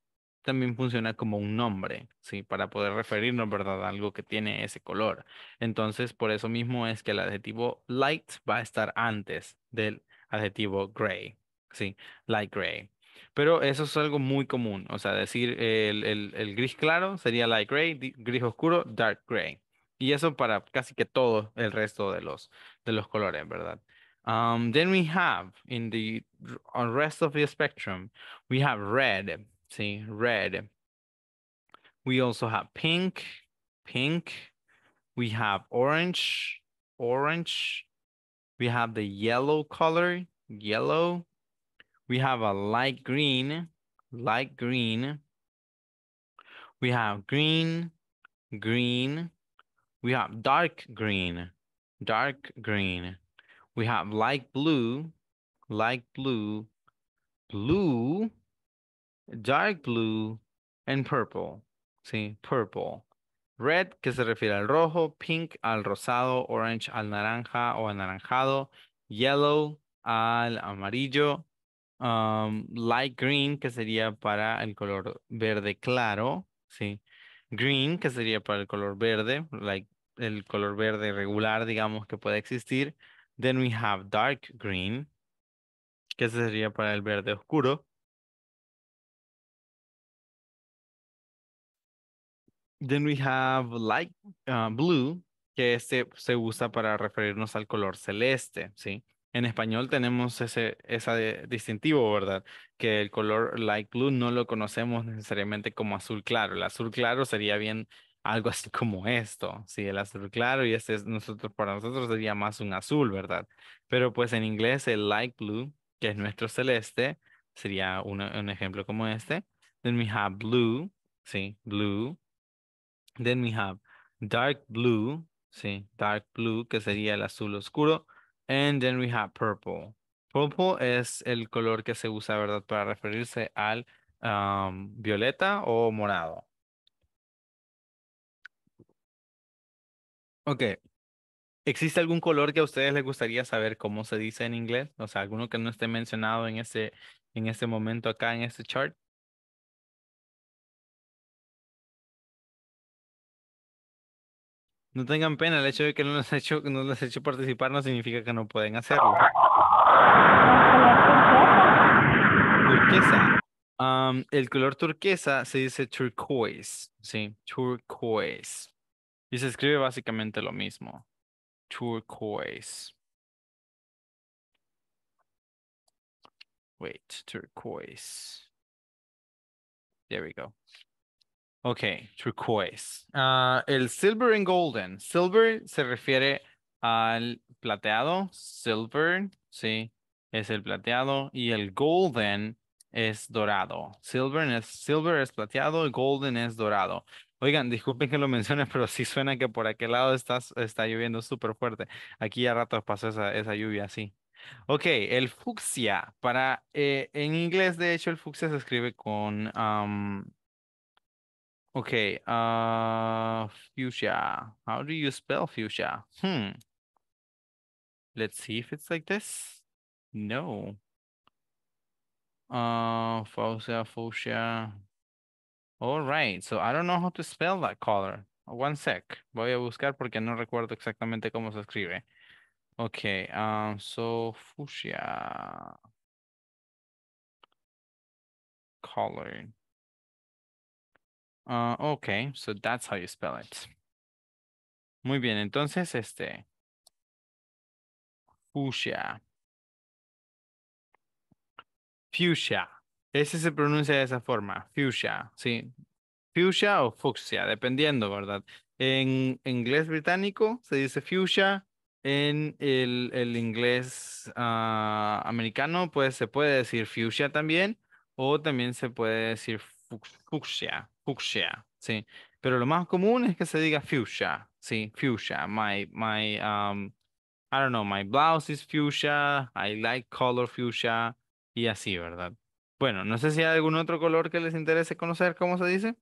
también funciona como un nombre, ¿sí? Para poder referirnos, ¿verdad? A algo que tiene ese color. Entonces, por eso mismo es que el adjetivo light va a estar antes del adjetivo gray, ¿sí? Light gray. Pero eso es algo muy común, o sea, decir el, gris claro sería light gray, gris oscuro, dark gray. Y eso para casi que todo el resto de los, de los colores, ¿verdad? Um, then we have in the rest of the spectrum, we have red. See, red. We also have pink, pink. We have orange, orange. We have the yellow color, yellow. We have a light green, light green. We have green, green. We have dark green, dark green. We have light blue, light blue, blue. dark blue, and purple. Sí, purple. Red, que se refiere al rojo, pink al rosado, orange al naranja o anaranjado, yellow al amarillo, um, light green, que sería para el color verde claro, sí. Green, que sería para el color verde, like el color verde regular, digamos, que puede existir. Then we have dark green, que sería para el verde oscuro. Then we have light uh, blue, que este se usa para referirnos al color celeste, ¿sí? En español tenemos ese esa distintivo, ¿verdad? Que el color light blue no lo conocemos necesariamente como azul claro. El azul claro sería bien algo así <laughs> como esto, sí, el azul claro y este es nosotros para nosotros sería más un azul, ¿verdad? Pero pues en inglés el light blue, que es nuestro celeste, sería un ejemplo como este. Then we have blue, sí, blue, Then we have dark blue, sí, dark blue, que sería el azul oscuro. And then we have purple. Purple es el color que se usa, ¿verdad? Para referirse al um, violeta o morado. Ok. ¿Existe algún color que a ustedes les gustaría saber cómo se dice en inglés? O sea, alguno que no esté mencionado en este, en este momento acá en este chart. No tengan pena, el hecho de que no les he <laughs> hecho, no hecho participar no significa que no pueden hacerlo. Turquesa. el color turquesa se dice turquoise, sí, turquoise. Y se escribe básicamente lo mismo. Turquoise. Wait, turquoise. There we go. Ok, turquoise. Ah, el silver and golden. Silver se refiere al plateado. Silver, sí, es el plateado. Y el golden es dorado. Silver es, silver es plateado y golden es dorado. Oigan, disculpen que lo mencione, pero sí suena que por aquel lado está, está lloviendo súper fuerte. Aquí ya rato pasó esa, lluvia así. Ok, el fucsia. Para, eh, en inglés, de hecho, el fucsia se escribe con Okay, uh, fuchsia. How do you spell fuchsia? Hmm. Let's see if it's like this. No. Uh, fuchsia, fuchsia. All right, so I don't know how to spell that color. One sec. Voy a buscar porque no recuerdo exactamente cómo se escribe. Okay, um, so fuchsia. Color. Ah, ok, so that's how you spell it. Muy bien, entonces, este. Fuchsia. Fuchsia. Ese se pronuncia de esa forma, fuchsia, sí. Fuchsia o fucsia, dependiendo, ¿verdad? En inglés británico se dice fuchsia, en el, inglés ah, americano pues se puede decir fuchsia también o también se puede decir fuchsia, Fuchsia, sí. Pero lo más común es que se diga fuchsia, sí, fuchsia. My, my, um, I don't know, my blouse is fuchsia, I like color fuchsia, y así, ¿verdad? Bueno, no sé si hay algún otro color que les interese conocer, ¿cómo se dice?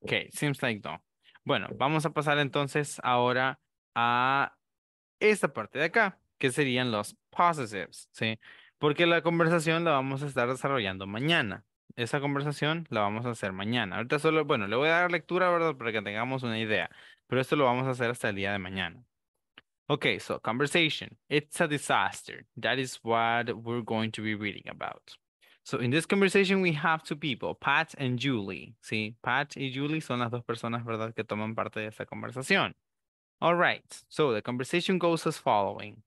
Ok, seems like no. Bueno, vamos a pasar entonces ahora a esta parte de acá, que serían los possessives, ¿sí? porque la conversación la vamos a estar desarrollando mañana. Esa conversación la vamos a hacer mañana. Ahorita solo, bueno, le voy a dar lectura, ¿verdad? Para que tengamos una idea. Pero esto lo vamos a hacer hasta el día de mañana. Okay, so conversation. It's a disaster. That is what we're going to be reading about. So in this conversation, we have two people, Pat and Julie. Sí, Pat y Julie son las dos personas, ¿verdad?, que toman parte de esta conversación. All right, so the conversation goes as following.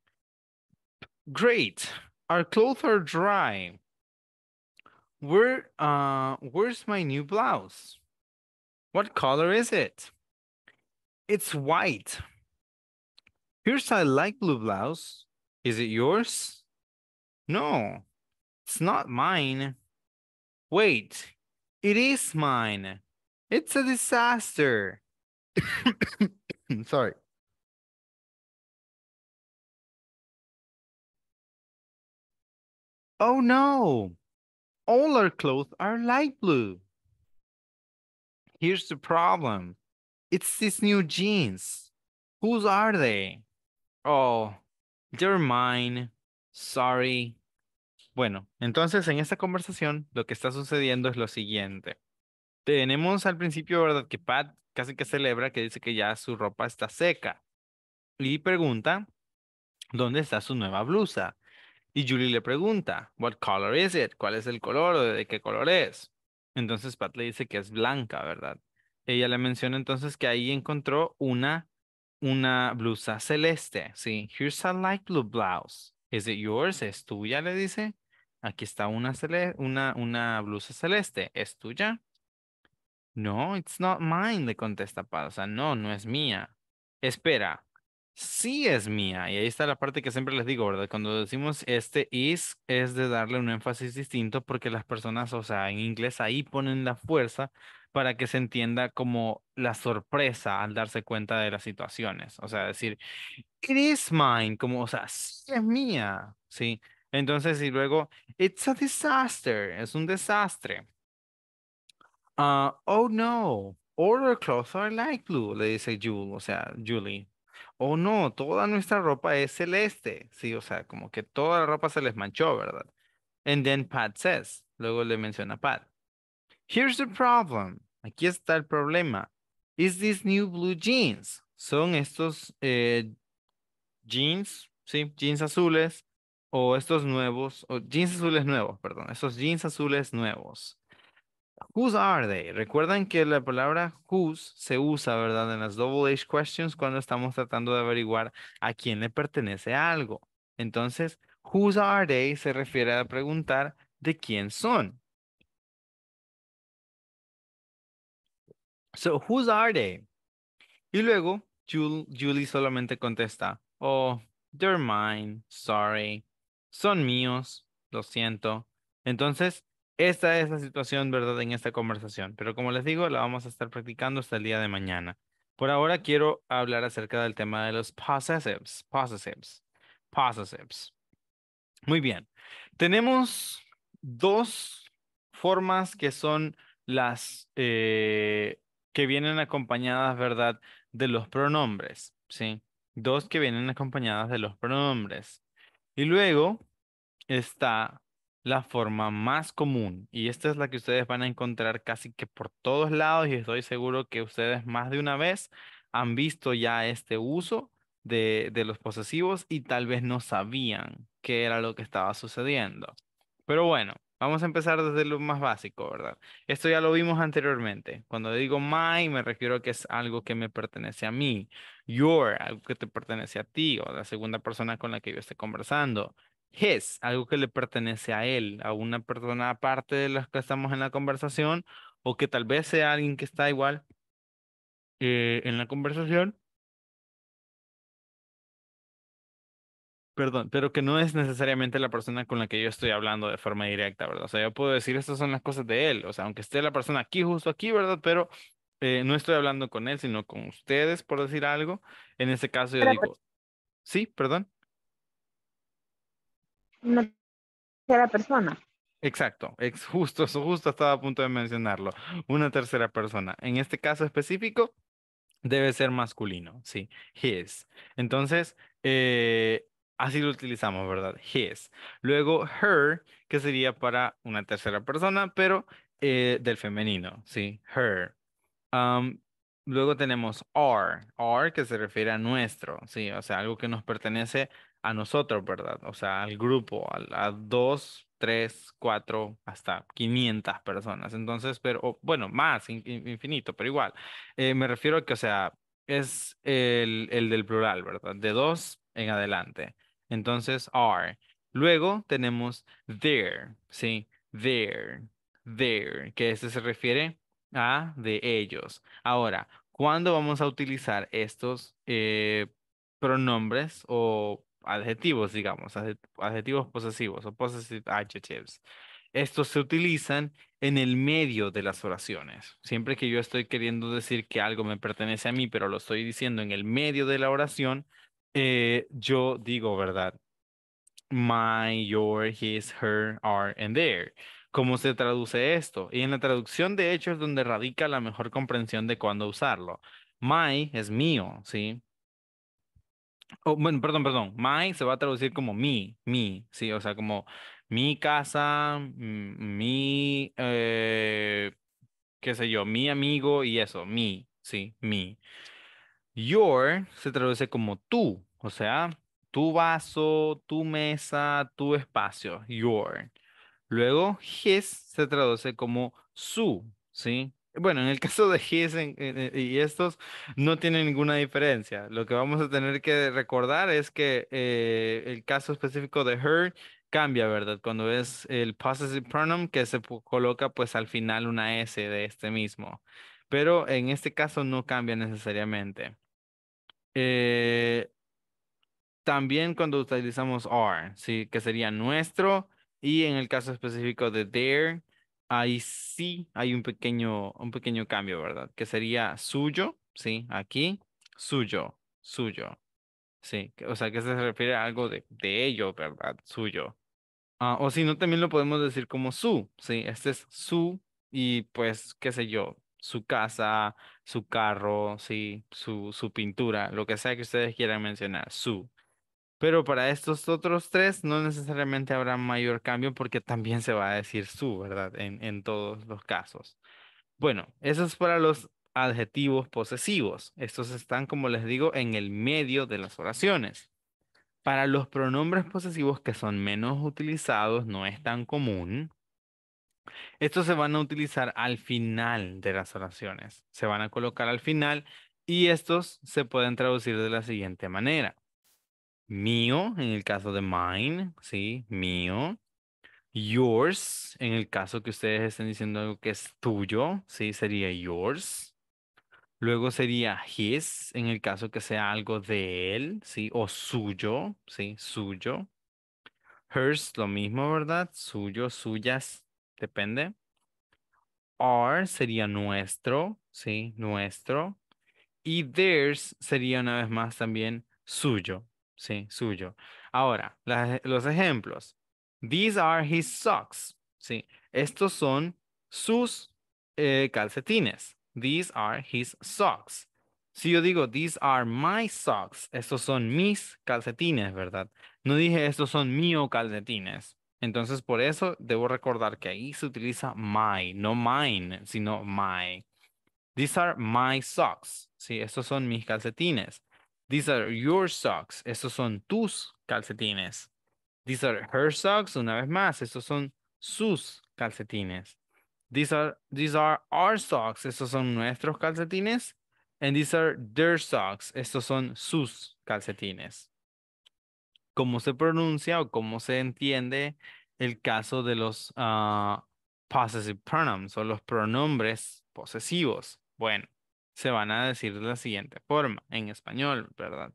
Great, our clothes are dry. Where, uh, where's my new blouse? What color is it? It's white. Here's a light blue blouse. Is it yours? No, it's not mine. Wait, it is mine. It's a disaster. <coughs> Sorry. Oh no, all our clothes are light blue. Here's the problem. It's these new jeans. Whose are they? Oh, they're mine. Sorry. Bueno, entonces en esta conversación lo que está sucediendo es lo siguiente. Tenemos al principio, ¿verdad? Que Pat casi que celebra que dice que ya su ropa está seca. Y pregunta, ¿dónde está su nueva blusa? Y Julie le pregunta, What color is it? ¿Cuál es el color o de qué color es? Entonces Pat le dice que es blanca, ¿verdad? Ella le menciona entonces que ahí encontró una, una blusa celeste. Sí, here's a light blue blouse. Is it yours? ¿Es tuya? Le dice. Aquí está una, una, una blusa celeste. ¿Es tuya? No, it's not mine, le contesta Pat. O sea, no, no es mía. Espera, sí es mía. Y ahí está la parte que siempre les digo, ¿verdad? Cuando decimos este is, es de darle un énfasis distinto porque las personas, o sea, en inglés ahí ponen la fuerza para que se entienda como la sorpresa al darse cuenta de las situaciones. O sea, decir, it is mine, como, o sea, sí es mía, ¿sí? Entonces, y luego, it's a disaster, es un desastre. Ah, oh no, all our clothes are light blue, le dice Julie. o sea, Julie oh no, toda nuestra ropa es celeste, sí, o sea, como que toda la ropa se les manchó, ¿verdad? And then Pat says, luego le menciona a Pat, here's the problem, aquí está el problema, is this new blue jeans, son estos eh, jeans, sí, jeans azules, o estos nuevos, o jeans azules nuevos, perdón, estos jeans azules nuevos. Whose are they? Recuerdan que la palabra whose se usa, ¿verdad? En las double H questions cuando estamos tratando de averiguar a quién le pertenece algo. Entonces, whose are they se refiere a preguntar de quién son. So, whose are they? Y luego, Julie solamente contesta, oh, they're mine, sorry, son míos, lo siento. Entonces, esta es la situación, ¿verdad?, en esta conversación. Pero como les digo, la vamos a estar practicando hasta el día de mañana. Por ahora quiero hablar acerca del tema de los possessives, possessives, possessives. Muy bien. Tenemos dos formas que son las eh, que vienen acompañadas, ¿verdad?, de los pronombres, ¿sí? Dos que vienen acompañadas de los pronombres. Y luego está la forma más común y esta es la que ustedes van a encontrar casi que por todos lados y estoy seguro que ustedes más de una vez han visto ya este uso de, los posesivos y tal vez no sabían qué era lo que estaba sucediendo. Pero bueno, Vamos a empezar desde lo más básico, ¿verdad? Esto ya lo vimos anteriormente. Cuando digo my, me refiero que es algo que me pertenece a mí. Your, algo que te pertenece a ti o la segunda persona con la que yo esté conversando algo que le pertenece a él, a una persona aparte de las que estamos en la conversación, o que tal vez sea alguien que está igual eh, en la conversación. Perdón, pero que no es necesariamente la persona con la que yo estoy hablando de forma directa, ¿verdad? O sea, yo puedo decir, estas son las cosas de él, o sea, aunque esté la persona aquí, justo aquí, ¿verdad? Pero eh, no estoy hablando con él, sino con ustedes, por decir algo. En ese caso yo pues digo, sí, perdón una tercera persona. Exacto, justo, justo estaba a punto de mencionarlo. Una tercera persona. En este caso específico, debe ser masculino, sí, his. Entonces, eh, así lo utilizamos, ¿verdad? His. Luego, her, que sería para una tercera persona, pero eh, del femenino, sí, her. Um, luego tenemos our, our que se refiere a nuestro, sí, o sea, algo que nos pertenece a nosotros, ¿verdad? O sea, al grupo, a, dos, tres, cuatro, hasta 500 personas. Entonces, pero, bueno, más, infinito, pero igual. Eh, me refiero a que, o sea, es el, el del plural, ¿verdad? De dos en adelante. Entonces, are. Luego tenemos there, ¿sí? There, there, que este se refiere a de ellos. Ahora, ¿cuándo vamos a utilizar estos eh, pronombres o adjetivos, digamos, adjetivos posesivos o possessive ah, adjectives. Estos se utilizan en el medio de las oraciones. Siempre que yo estoy queriendo decir que algo me pertenece a mí, pero lo estoy diciendo en el medio de la oración, eh, yo digo, ¿verdad? My, your, his, her, are, and their. ¿Cómo se traduce esto? Y en la traducción, de hecho, es donde radica la mejor comprensión de cuándo usarlo. My es mío, ¿sí? Oh, bueno, perdón, perdón. My se va a traducir como mi, mi, sí, o sea, como mi casa, mi, eh, qué sé yo, mi amigo y eso, mi, sí, mi. Your se traduce como tú, o sea, tu vaso, tu mesa, tu espacio, your. Luego, his se traduce como su, ¿sí? Bueno, en el caso de His y estos no tiene ninguna diferencia. Lo que vamos a tener que recordar es que eh, el caso específico de Her cambia, ¿verdad? Cuando es el possessive pronoun que se coloca pues al final una S de este mismo. Pero en este caso no cambia necesariamente. Eh, también cuando utilizamos are, ¿sí? que sería nuestro, y en el caso específico de their, ahí sí hay un pequeño, un pequeño cambio, ¿verdad? Que sería suyo, ¿sí? Aquí, suyo, suyo. Sí, o sea, que se refiere a algo de, de ello, ¿verdad? Suyo. Ah, o si no, también lo podemos decir como su, ¿sí? Este es su y pues, qué sé yo, su casa, su carro, ¿sí? Su, su pintura, lo que sea que ustedes quieran mencionar, su, pero para estos otros tres no necesariamente habrá mayor cambio porque también se va a decir su, ¿verdad? En, en todos los casos. Bueno, eso es para los adjetivos posesivos. Estos están, como les digo, en el medio de las oraciones. Para los pronombres posesivos que son menos utilizados, no es tan común, estos se van a utilizar al final de las oraciones. Se van a colocar al final y estos se pueden traducir de la siguiente manera. Mío, en el caso de mine, sí, mío. Yours, en el caso que ustedes estén diciendo algo que es tuyo, sí, sería yours. Luego sería his, en el caso que sea algo de él, sí, o suyo, sí, suyo. Hers, lo mismo, ¿verdad? Suyo, suyas, depende. Our sería nuestro, sí, nuestro. Y theirs sería una vez más también suyo, Sí, suyo. Ahora, e, los ejemplos. These are his socks. Sí, estos son sus eh, calcetines. These are his socks. Si yo digo, these are my socks, estos son mis calcetines, ¿verdad? No dije, estos son mío calcetines. Entonces, por eso debo recordar que ahí se utiliza my, no mine, sino my. These are my socks. Sí, estos son mis calcetines. These are your socks. Estos son tus calcetines. These are her socks. Una vez más, estos son sus calcetines. These are, these are our socks. Estos son nuestros calcetines. And these are their socks. Estos son sus calcetines. ¿Cómo se pronuncia o cómo se entiende el caso de los uh, possessive pronouns o los pronombres posesivos? Bueno, se van a decir de la siguiente forma, en español, ¿verdad?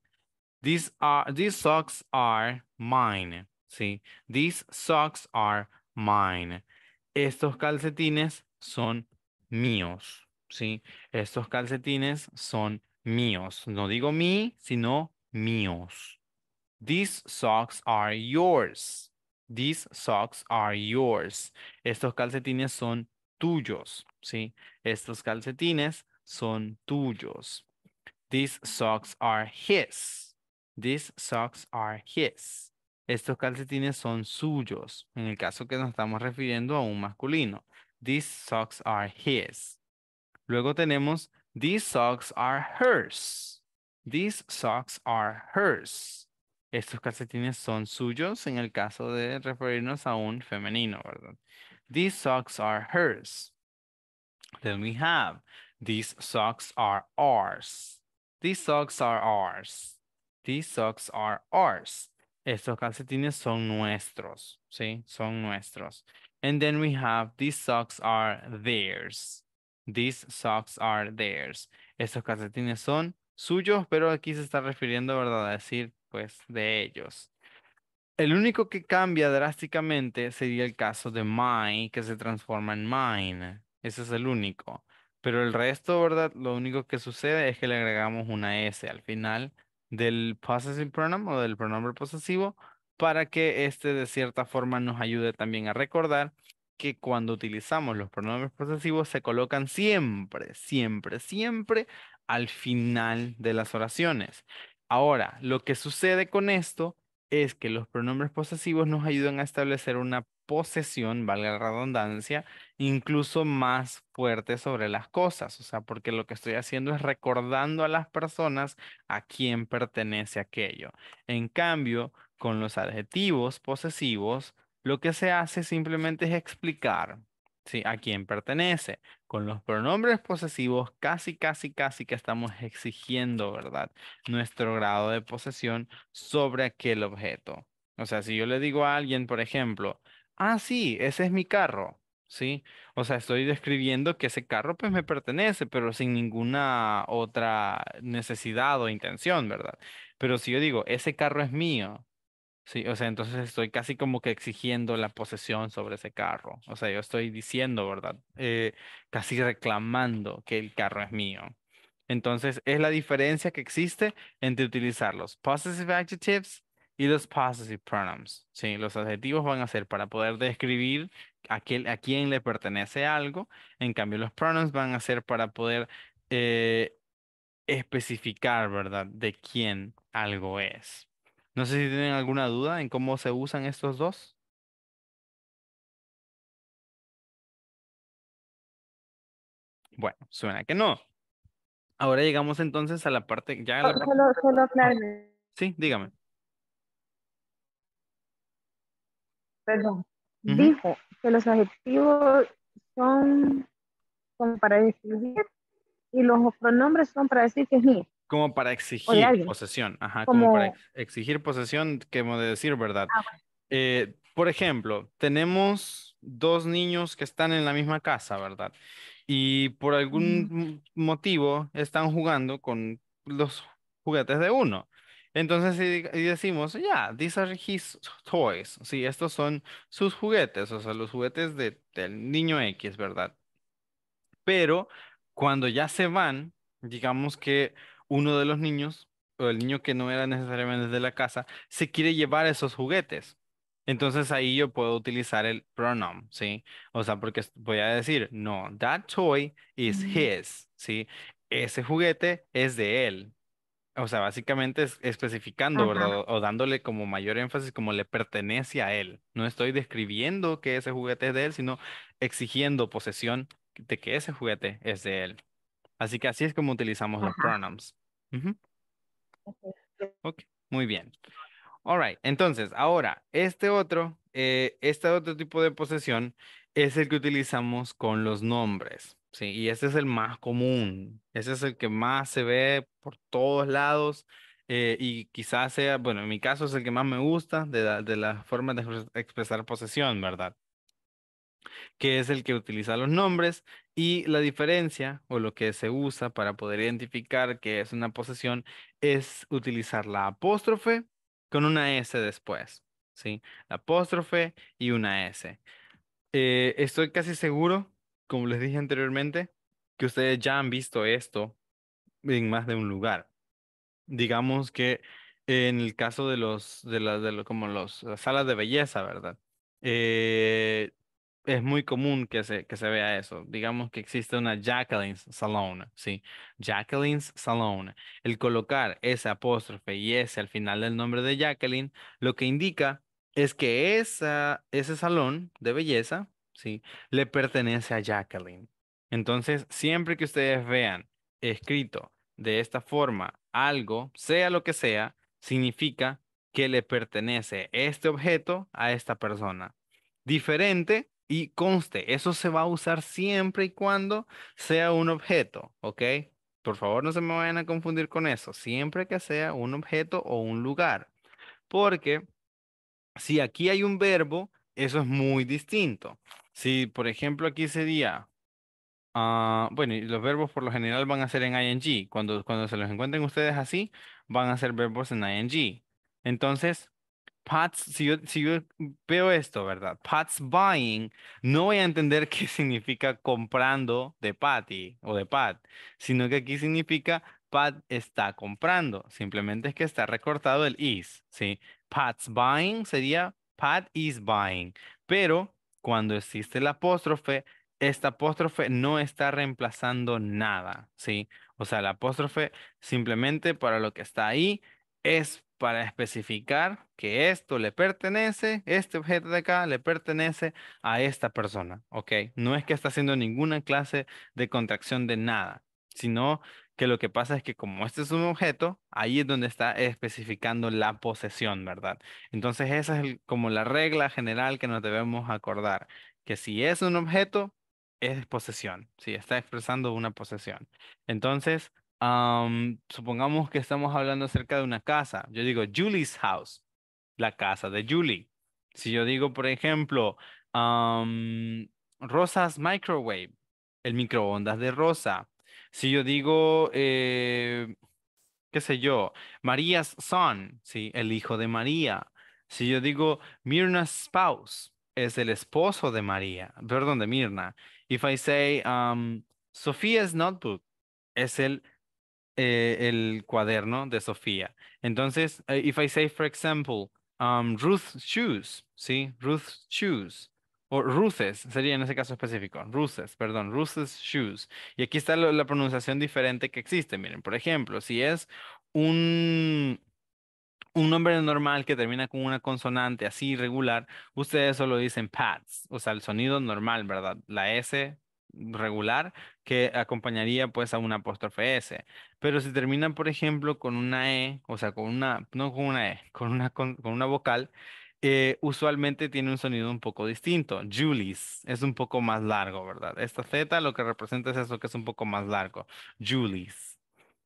These, are, these socks are mine, ¿sí? These socks are mine. Estos calcetines son míos, ¿sí? Estos calcetines son míos. No digo mí, sino míos. These socks are yours. These socks are yours. Estos calcetines son tuyos, ¿sí? Estos calcetines son tuyos. These socks are his. These socks are his. Estos calcetines son suyos, en el caso que nos estamos refiriendo a un masculino. These socks are his. Luego tenemos, these socks are hers. These socks are hers. Estos calcetines son suyos en el caso de referirnos a un femenino, ¿verdad? These socks are hers. Then we have, These socks are ours. These socks are ours. These socks are ours. Estos calcetines son nuestros, ¿sí? Son nuestros. And then we have these socks are theirs. These socks are theirs. Estos calcetines son suyos, pero aquí se está refiriendo, ¿verdad? A decir, pues, de ellos. El único que cambia drásticamente sería el caso de my, que se transforma en mine. Ese es el único. Pero el resto, ¿verdad? Lo único que sucede es que le agregamos una S al final del possessive pronoun o del pronombre posesivo para que este de cierta forma nos ayude también a recordar que cuando utilizamos los pronombres posesivos se colocan siempre, siempre, siempre al final de las oraciones. Ahora, lo que sucede con esto es que los pronombres posesivos nos ayudan a establecer una posesión, valga la redundancia, incluso más fuerte sobre las cosas, o sea, porque lo que estoy haciendo es recordando a las personas a quién pertenece aquello. En cambio, con los adjetivos posesivos, lo que se hace simplemente es explicar ¿sí? a quién pertenece. Con los pronombres posesivos, casi, casi, casi que estamos exigiendo, ¿verdad? Nuestro grado de posesión sobre aquel objeto. O sea, si yo le digo a alguien, por ejemplo, ah, sí, ese es mi carro ¿sí? O sea, estoy describiendo que ese carro pues me pertenece, pero sin ninguna otra necesidad o intención, ¿verdad? Pero si yo digo, ese carro es mío, ¿sí? O sea, entonces estoy casi como que exigiendo la posesión sobre ese carro. O sea, yo estoy diciendo, ¿verdad? Eh, casi reclamando que el carro es mío. Entonces, es la diferencia que existe entre utilizar los possessive adjectives y los possessive pronouns. Sí, los adjetivos van a ser para poder describir a, quién le pertenece algo. En cambio, los pronouns van a ser para poder eh, especificar, ¿verdad?, de quién algo es. No sé si tienen alguna duda en cómo se usan estos dos. Bueno, suena que no. Ahora llegamos entonces a la parte... Ya ah, Sí, dígame. Perdón dijo que los adjetivos son como para describir y los pronombres son para decir que es mío. Como para exigir posesión, ajá, como, para exigir posesión, que hemos de decir verdad. Ah, eh, por ejemplo, tenemos dos niños que están en la misma casa, ¿verdad? Y por algún motivo están jugando con los juguetes de uno. Entonces, y, decimos, ya, these are his toys. Sí, estos son sus juguetes, o sea, los juguetes del niño X, ¿verdad? Pero cuando ya se van, digamos que uno de los niños, o el niño que no era necesariamente de la casa, se quiere llevar esos juguetes. Entonces ahí yo puedo utilizar el pronom, ¿sí? O sea, porque voy a decir, no, that toy is his, ¿sí? Ese juguete es de él, o sea, básicamente es especificando, ¿verdad? O, dándole como mayor énfasis como le pertenece a él. No estoy describiendo que ese juguete es de él, sino exigiendo posesión de que ese juguete es de él. Así que así es como utilizamos los pronouns. ok, muy bien. All right, entonces, ahora, este otro, eh, este otro tipo de posesión es el que utilizamos con los nombres. Sí, y ese es el más común, ese es el que más se ve por todos lados eh, y quizás sea, bueno, en mi caso es el que más me gusta de, la, de las formas de expresar posesión, ¿verdad? Que es el que utiliza los nombres y la diferencia o lo que se usa para poder identificar que es una posesión es utilizar la apóstrofe con una S después, ¿sí? La apóstrofe y una S. Eh, estoy casi seguro como les dije anteriormente, que ustedes ya han visto esto en más de un lugar. Digamos que en el caso de los, de las, de como los, salas de belleza, ¿verdad? Eh, es muy común que se, que se vea eso. Digamos que existe una Jacqueline's Salon, ¿sí? Jacqueline's Salon. El colocar ese apóstrofe y ese al final del nombre de Jacqueline, lo que indica es que esa, ese salón de belleza ¿sí? Le pertenece a Jacqueline. Entonces, siempre que ustedes vean escrito de esta forma algo, sea lo que sea, significa que le pertenece este objeto a esta persona. Diferente y conste, eso se va a usar siempre y cuando sea un objeto, ¿ok? Por favor, no se me vayan a confundir con eso, siempre que sea un objeto o un lugar. Porque si aquí hay un verbo, eso es muy distinto. Si, por ejemplo, aquí sería, ah, bueno, y los verbos por lo general van a ser en ing. Cuando, cuando se los encuentren ustedes así, van a ser verbos en ing. Entonces, Pat's, si yo, veo esto, ¿verdad? Pat's buying, no voy a entender <laughs> qué significa comprando de Patty o de Pat, sino que aquí significa Pat está comprando. Simplemente es que está recortado el is, ¿sí? Pat's buying sería Pat is buying. Pero cuando existe el apóstrofe, esta apóstrofe no está reemplazando nada, ¿sí? O sea, el apóstrofe simplemente para lo que está ahí es para especificar que esto le pertenece, este objeto de acá le pertenece a esta persona, ¿ok? No es que está haciendo ninguna clase de contracción de nada, sino que lo que pasa es que como este es un objeto, ahí es donde está especificando la posesión, ¿verdad? Entonces esa es como la regla general que nos debemos acordar, que si es un objeto, es posesión, si está expresando una posesión. Entonces, supongamos que estamos hablando acerca de una casa. Yo digo Julie's house, la casa de Julie. Si yo digo, por ejemplo, Rosa's microwave, el microondas de Rosa, si yo digo, eh, qué sé yo, María's son, ¿sí? el hijo de María. Si yo digo Mirna's spouse, es el esposo de María, perdón, de Mirna. If I say um, notebook, es el, eh, el cuaderno de Sofía. Entonces, eh, if I say, for example, um, Ruth's shoes, ¿sí? Ruth's shoes o Ruses, sería en ese caso específico, Ruses, perdón, Ruses Shoes. Y aquí está la pronunciación diferente que existe. Miren, por ejemplo, si es un, un nombre normal que termina con una consonante así regular, ustedes solo dicen pads, o sea, el sonido normal, ¿verdad? La S regular que acompañaría pues a una apóstrofe S. Pero si termina, por ejemplo, con una E, o sea, con una, no con una E, con una, con una vocal, eh, usualmente tiene un sonido un poco distinto. Julis, es un poco más largo, ¿verdad? Esta Z lo que representa es eso que es un poco más largo. Julis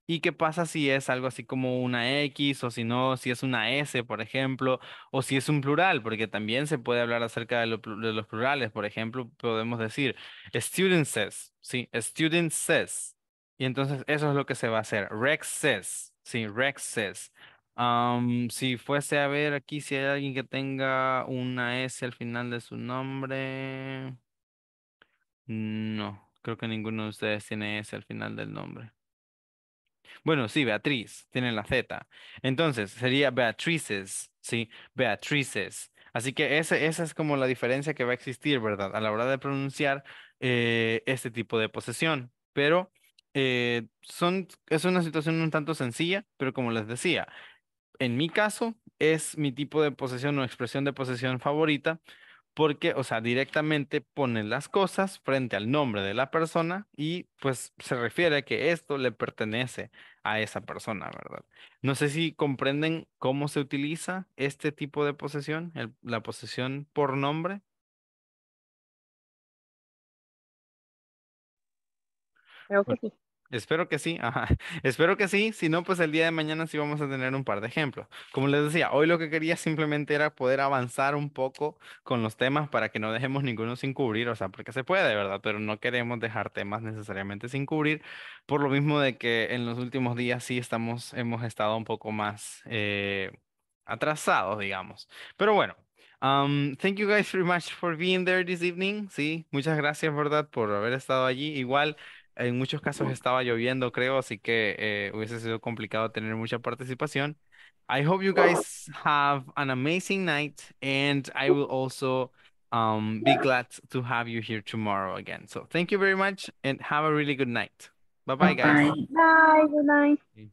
¿Y qué pasa si es algo así como una X o si no, si es una S, por ejemplo, o si es un plural? Porque también se puede hablar acerca de, los plurales. Por ejemplo, podemos decir student says, ¿sí? Student says. Y entonces eso es lo que se va a hacer. Rex says, ¿sí? Rex says si fuese a ver aquí si hay alguien que tenga una S al final de su nombre. No, creo que ninguno de ustedes tiene S al final del nombre. Bueno, sí, Beatriz, tiene la Z. Entonces, sería Beatrices, ¿sí? Beatrices. Así que ese, esa es como la diferencia que va a existir, ¿verdad? A la hora de pronunciar eh, este tipo de posesión. Pero eh, son, es una situación un tanto sencilla, pero como les decía, en mi caso, es mi tipo de posesión o expresión de posesión favorita porque, o sea, directamente pone las cosas frente al nombre de la persona y pues se refiere a que esto le pertenece a esa persona, ¿verdad? No sé si comprenden cómo se utiliza este tipo de posesión, la posesión por nombre. Creo que sí. Espero que sí, ajá. <laughs> Espero que sí, si no, pues el día de mañana sí vamos a tener un par de ejemplos. Como les decía, hoy lo que quería simplemente era poder avanzar un poco con los temas para que no dejemos ninguno sin cubrir, o sea, porque se puede, ¿verdad? Pero no queremos dejar temas necesariamente sin cubrir, por lo mismo de que en los últimos días sí estamos, hemos estado un poco más eh, atrasados, digamos. Pero bueno, um, thank you guys very much for being there this evening. Sí, muchas gracias, ¿verdad? Por haber estado allí. Igual, en muchos casos estaba lloviendo, creo, así que eh, hubiese sido complicado tener mucha participación. I hope you oh. guys have an amazing night, and I will also um, be glad to have you here tomorrow again. So thank you very much, and have a really good night. Bye bye, guys. Bye. Good night.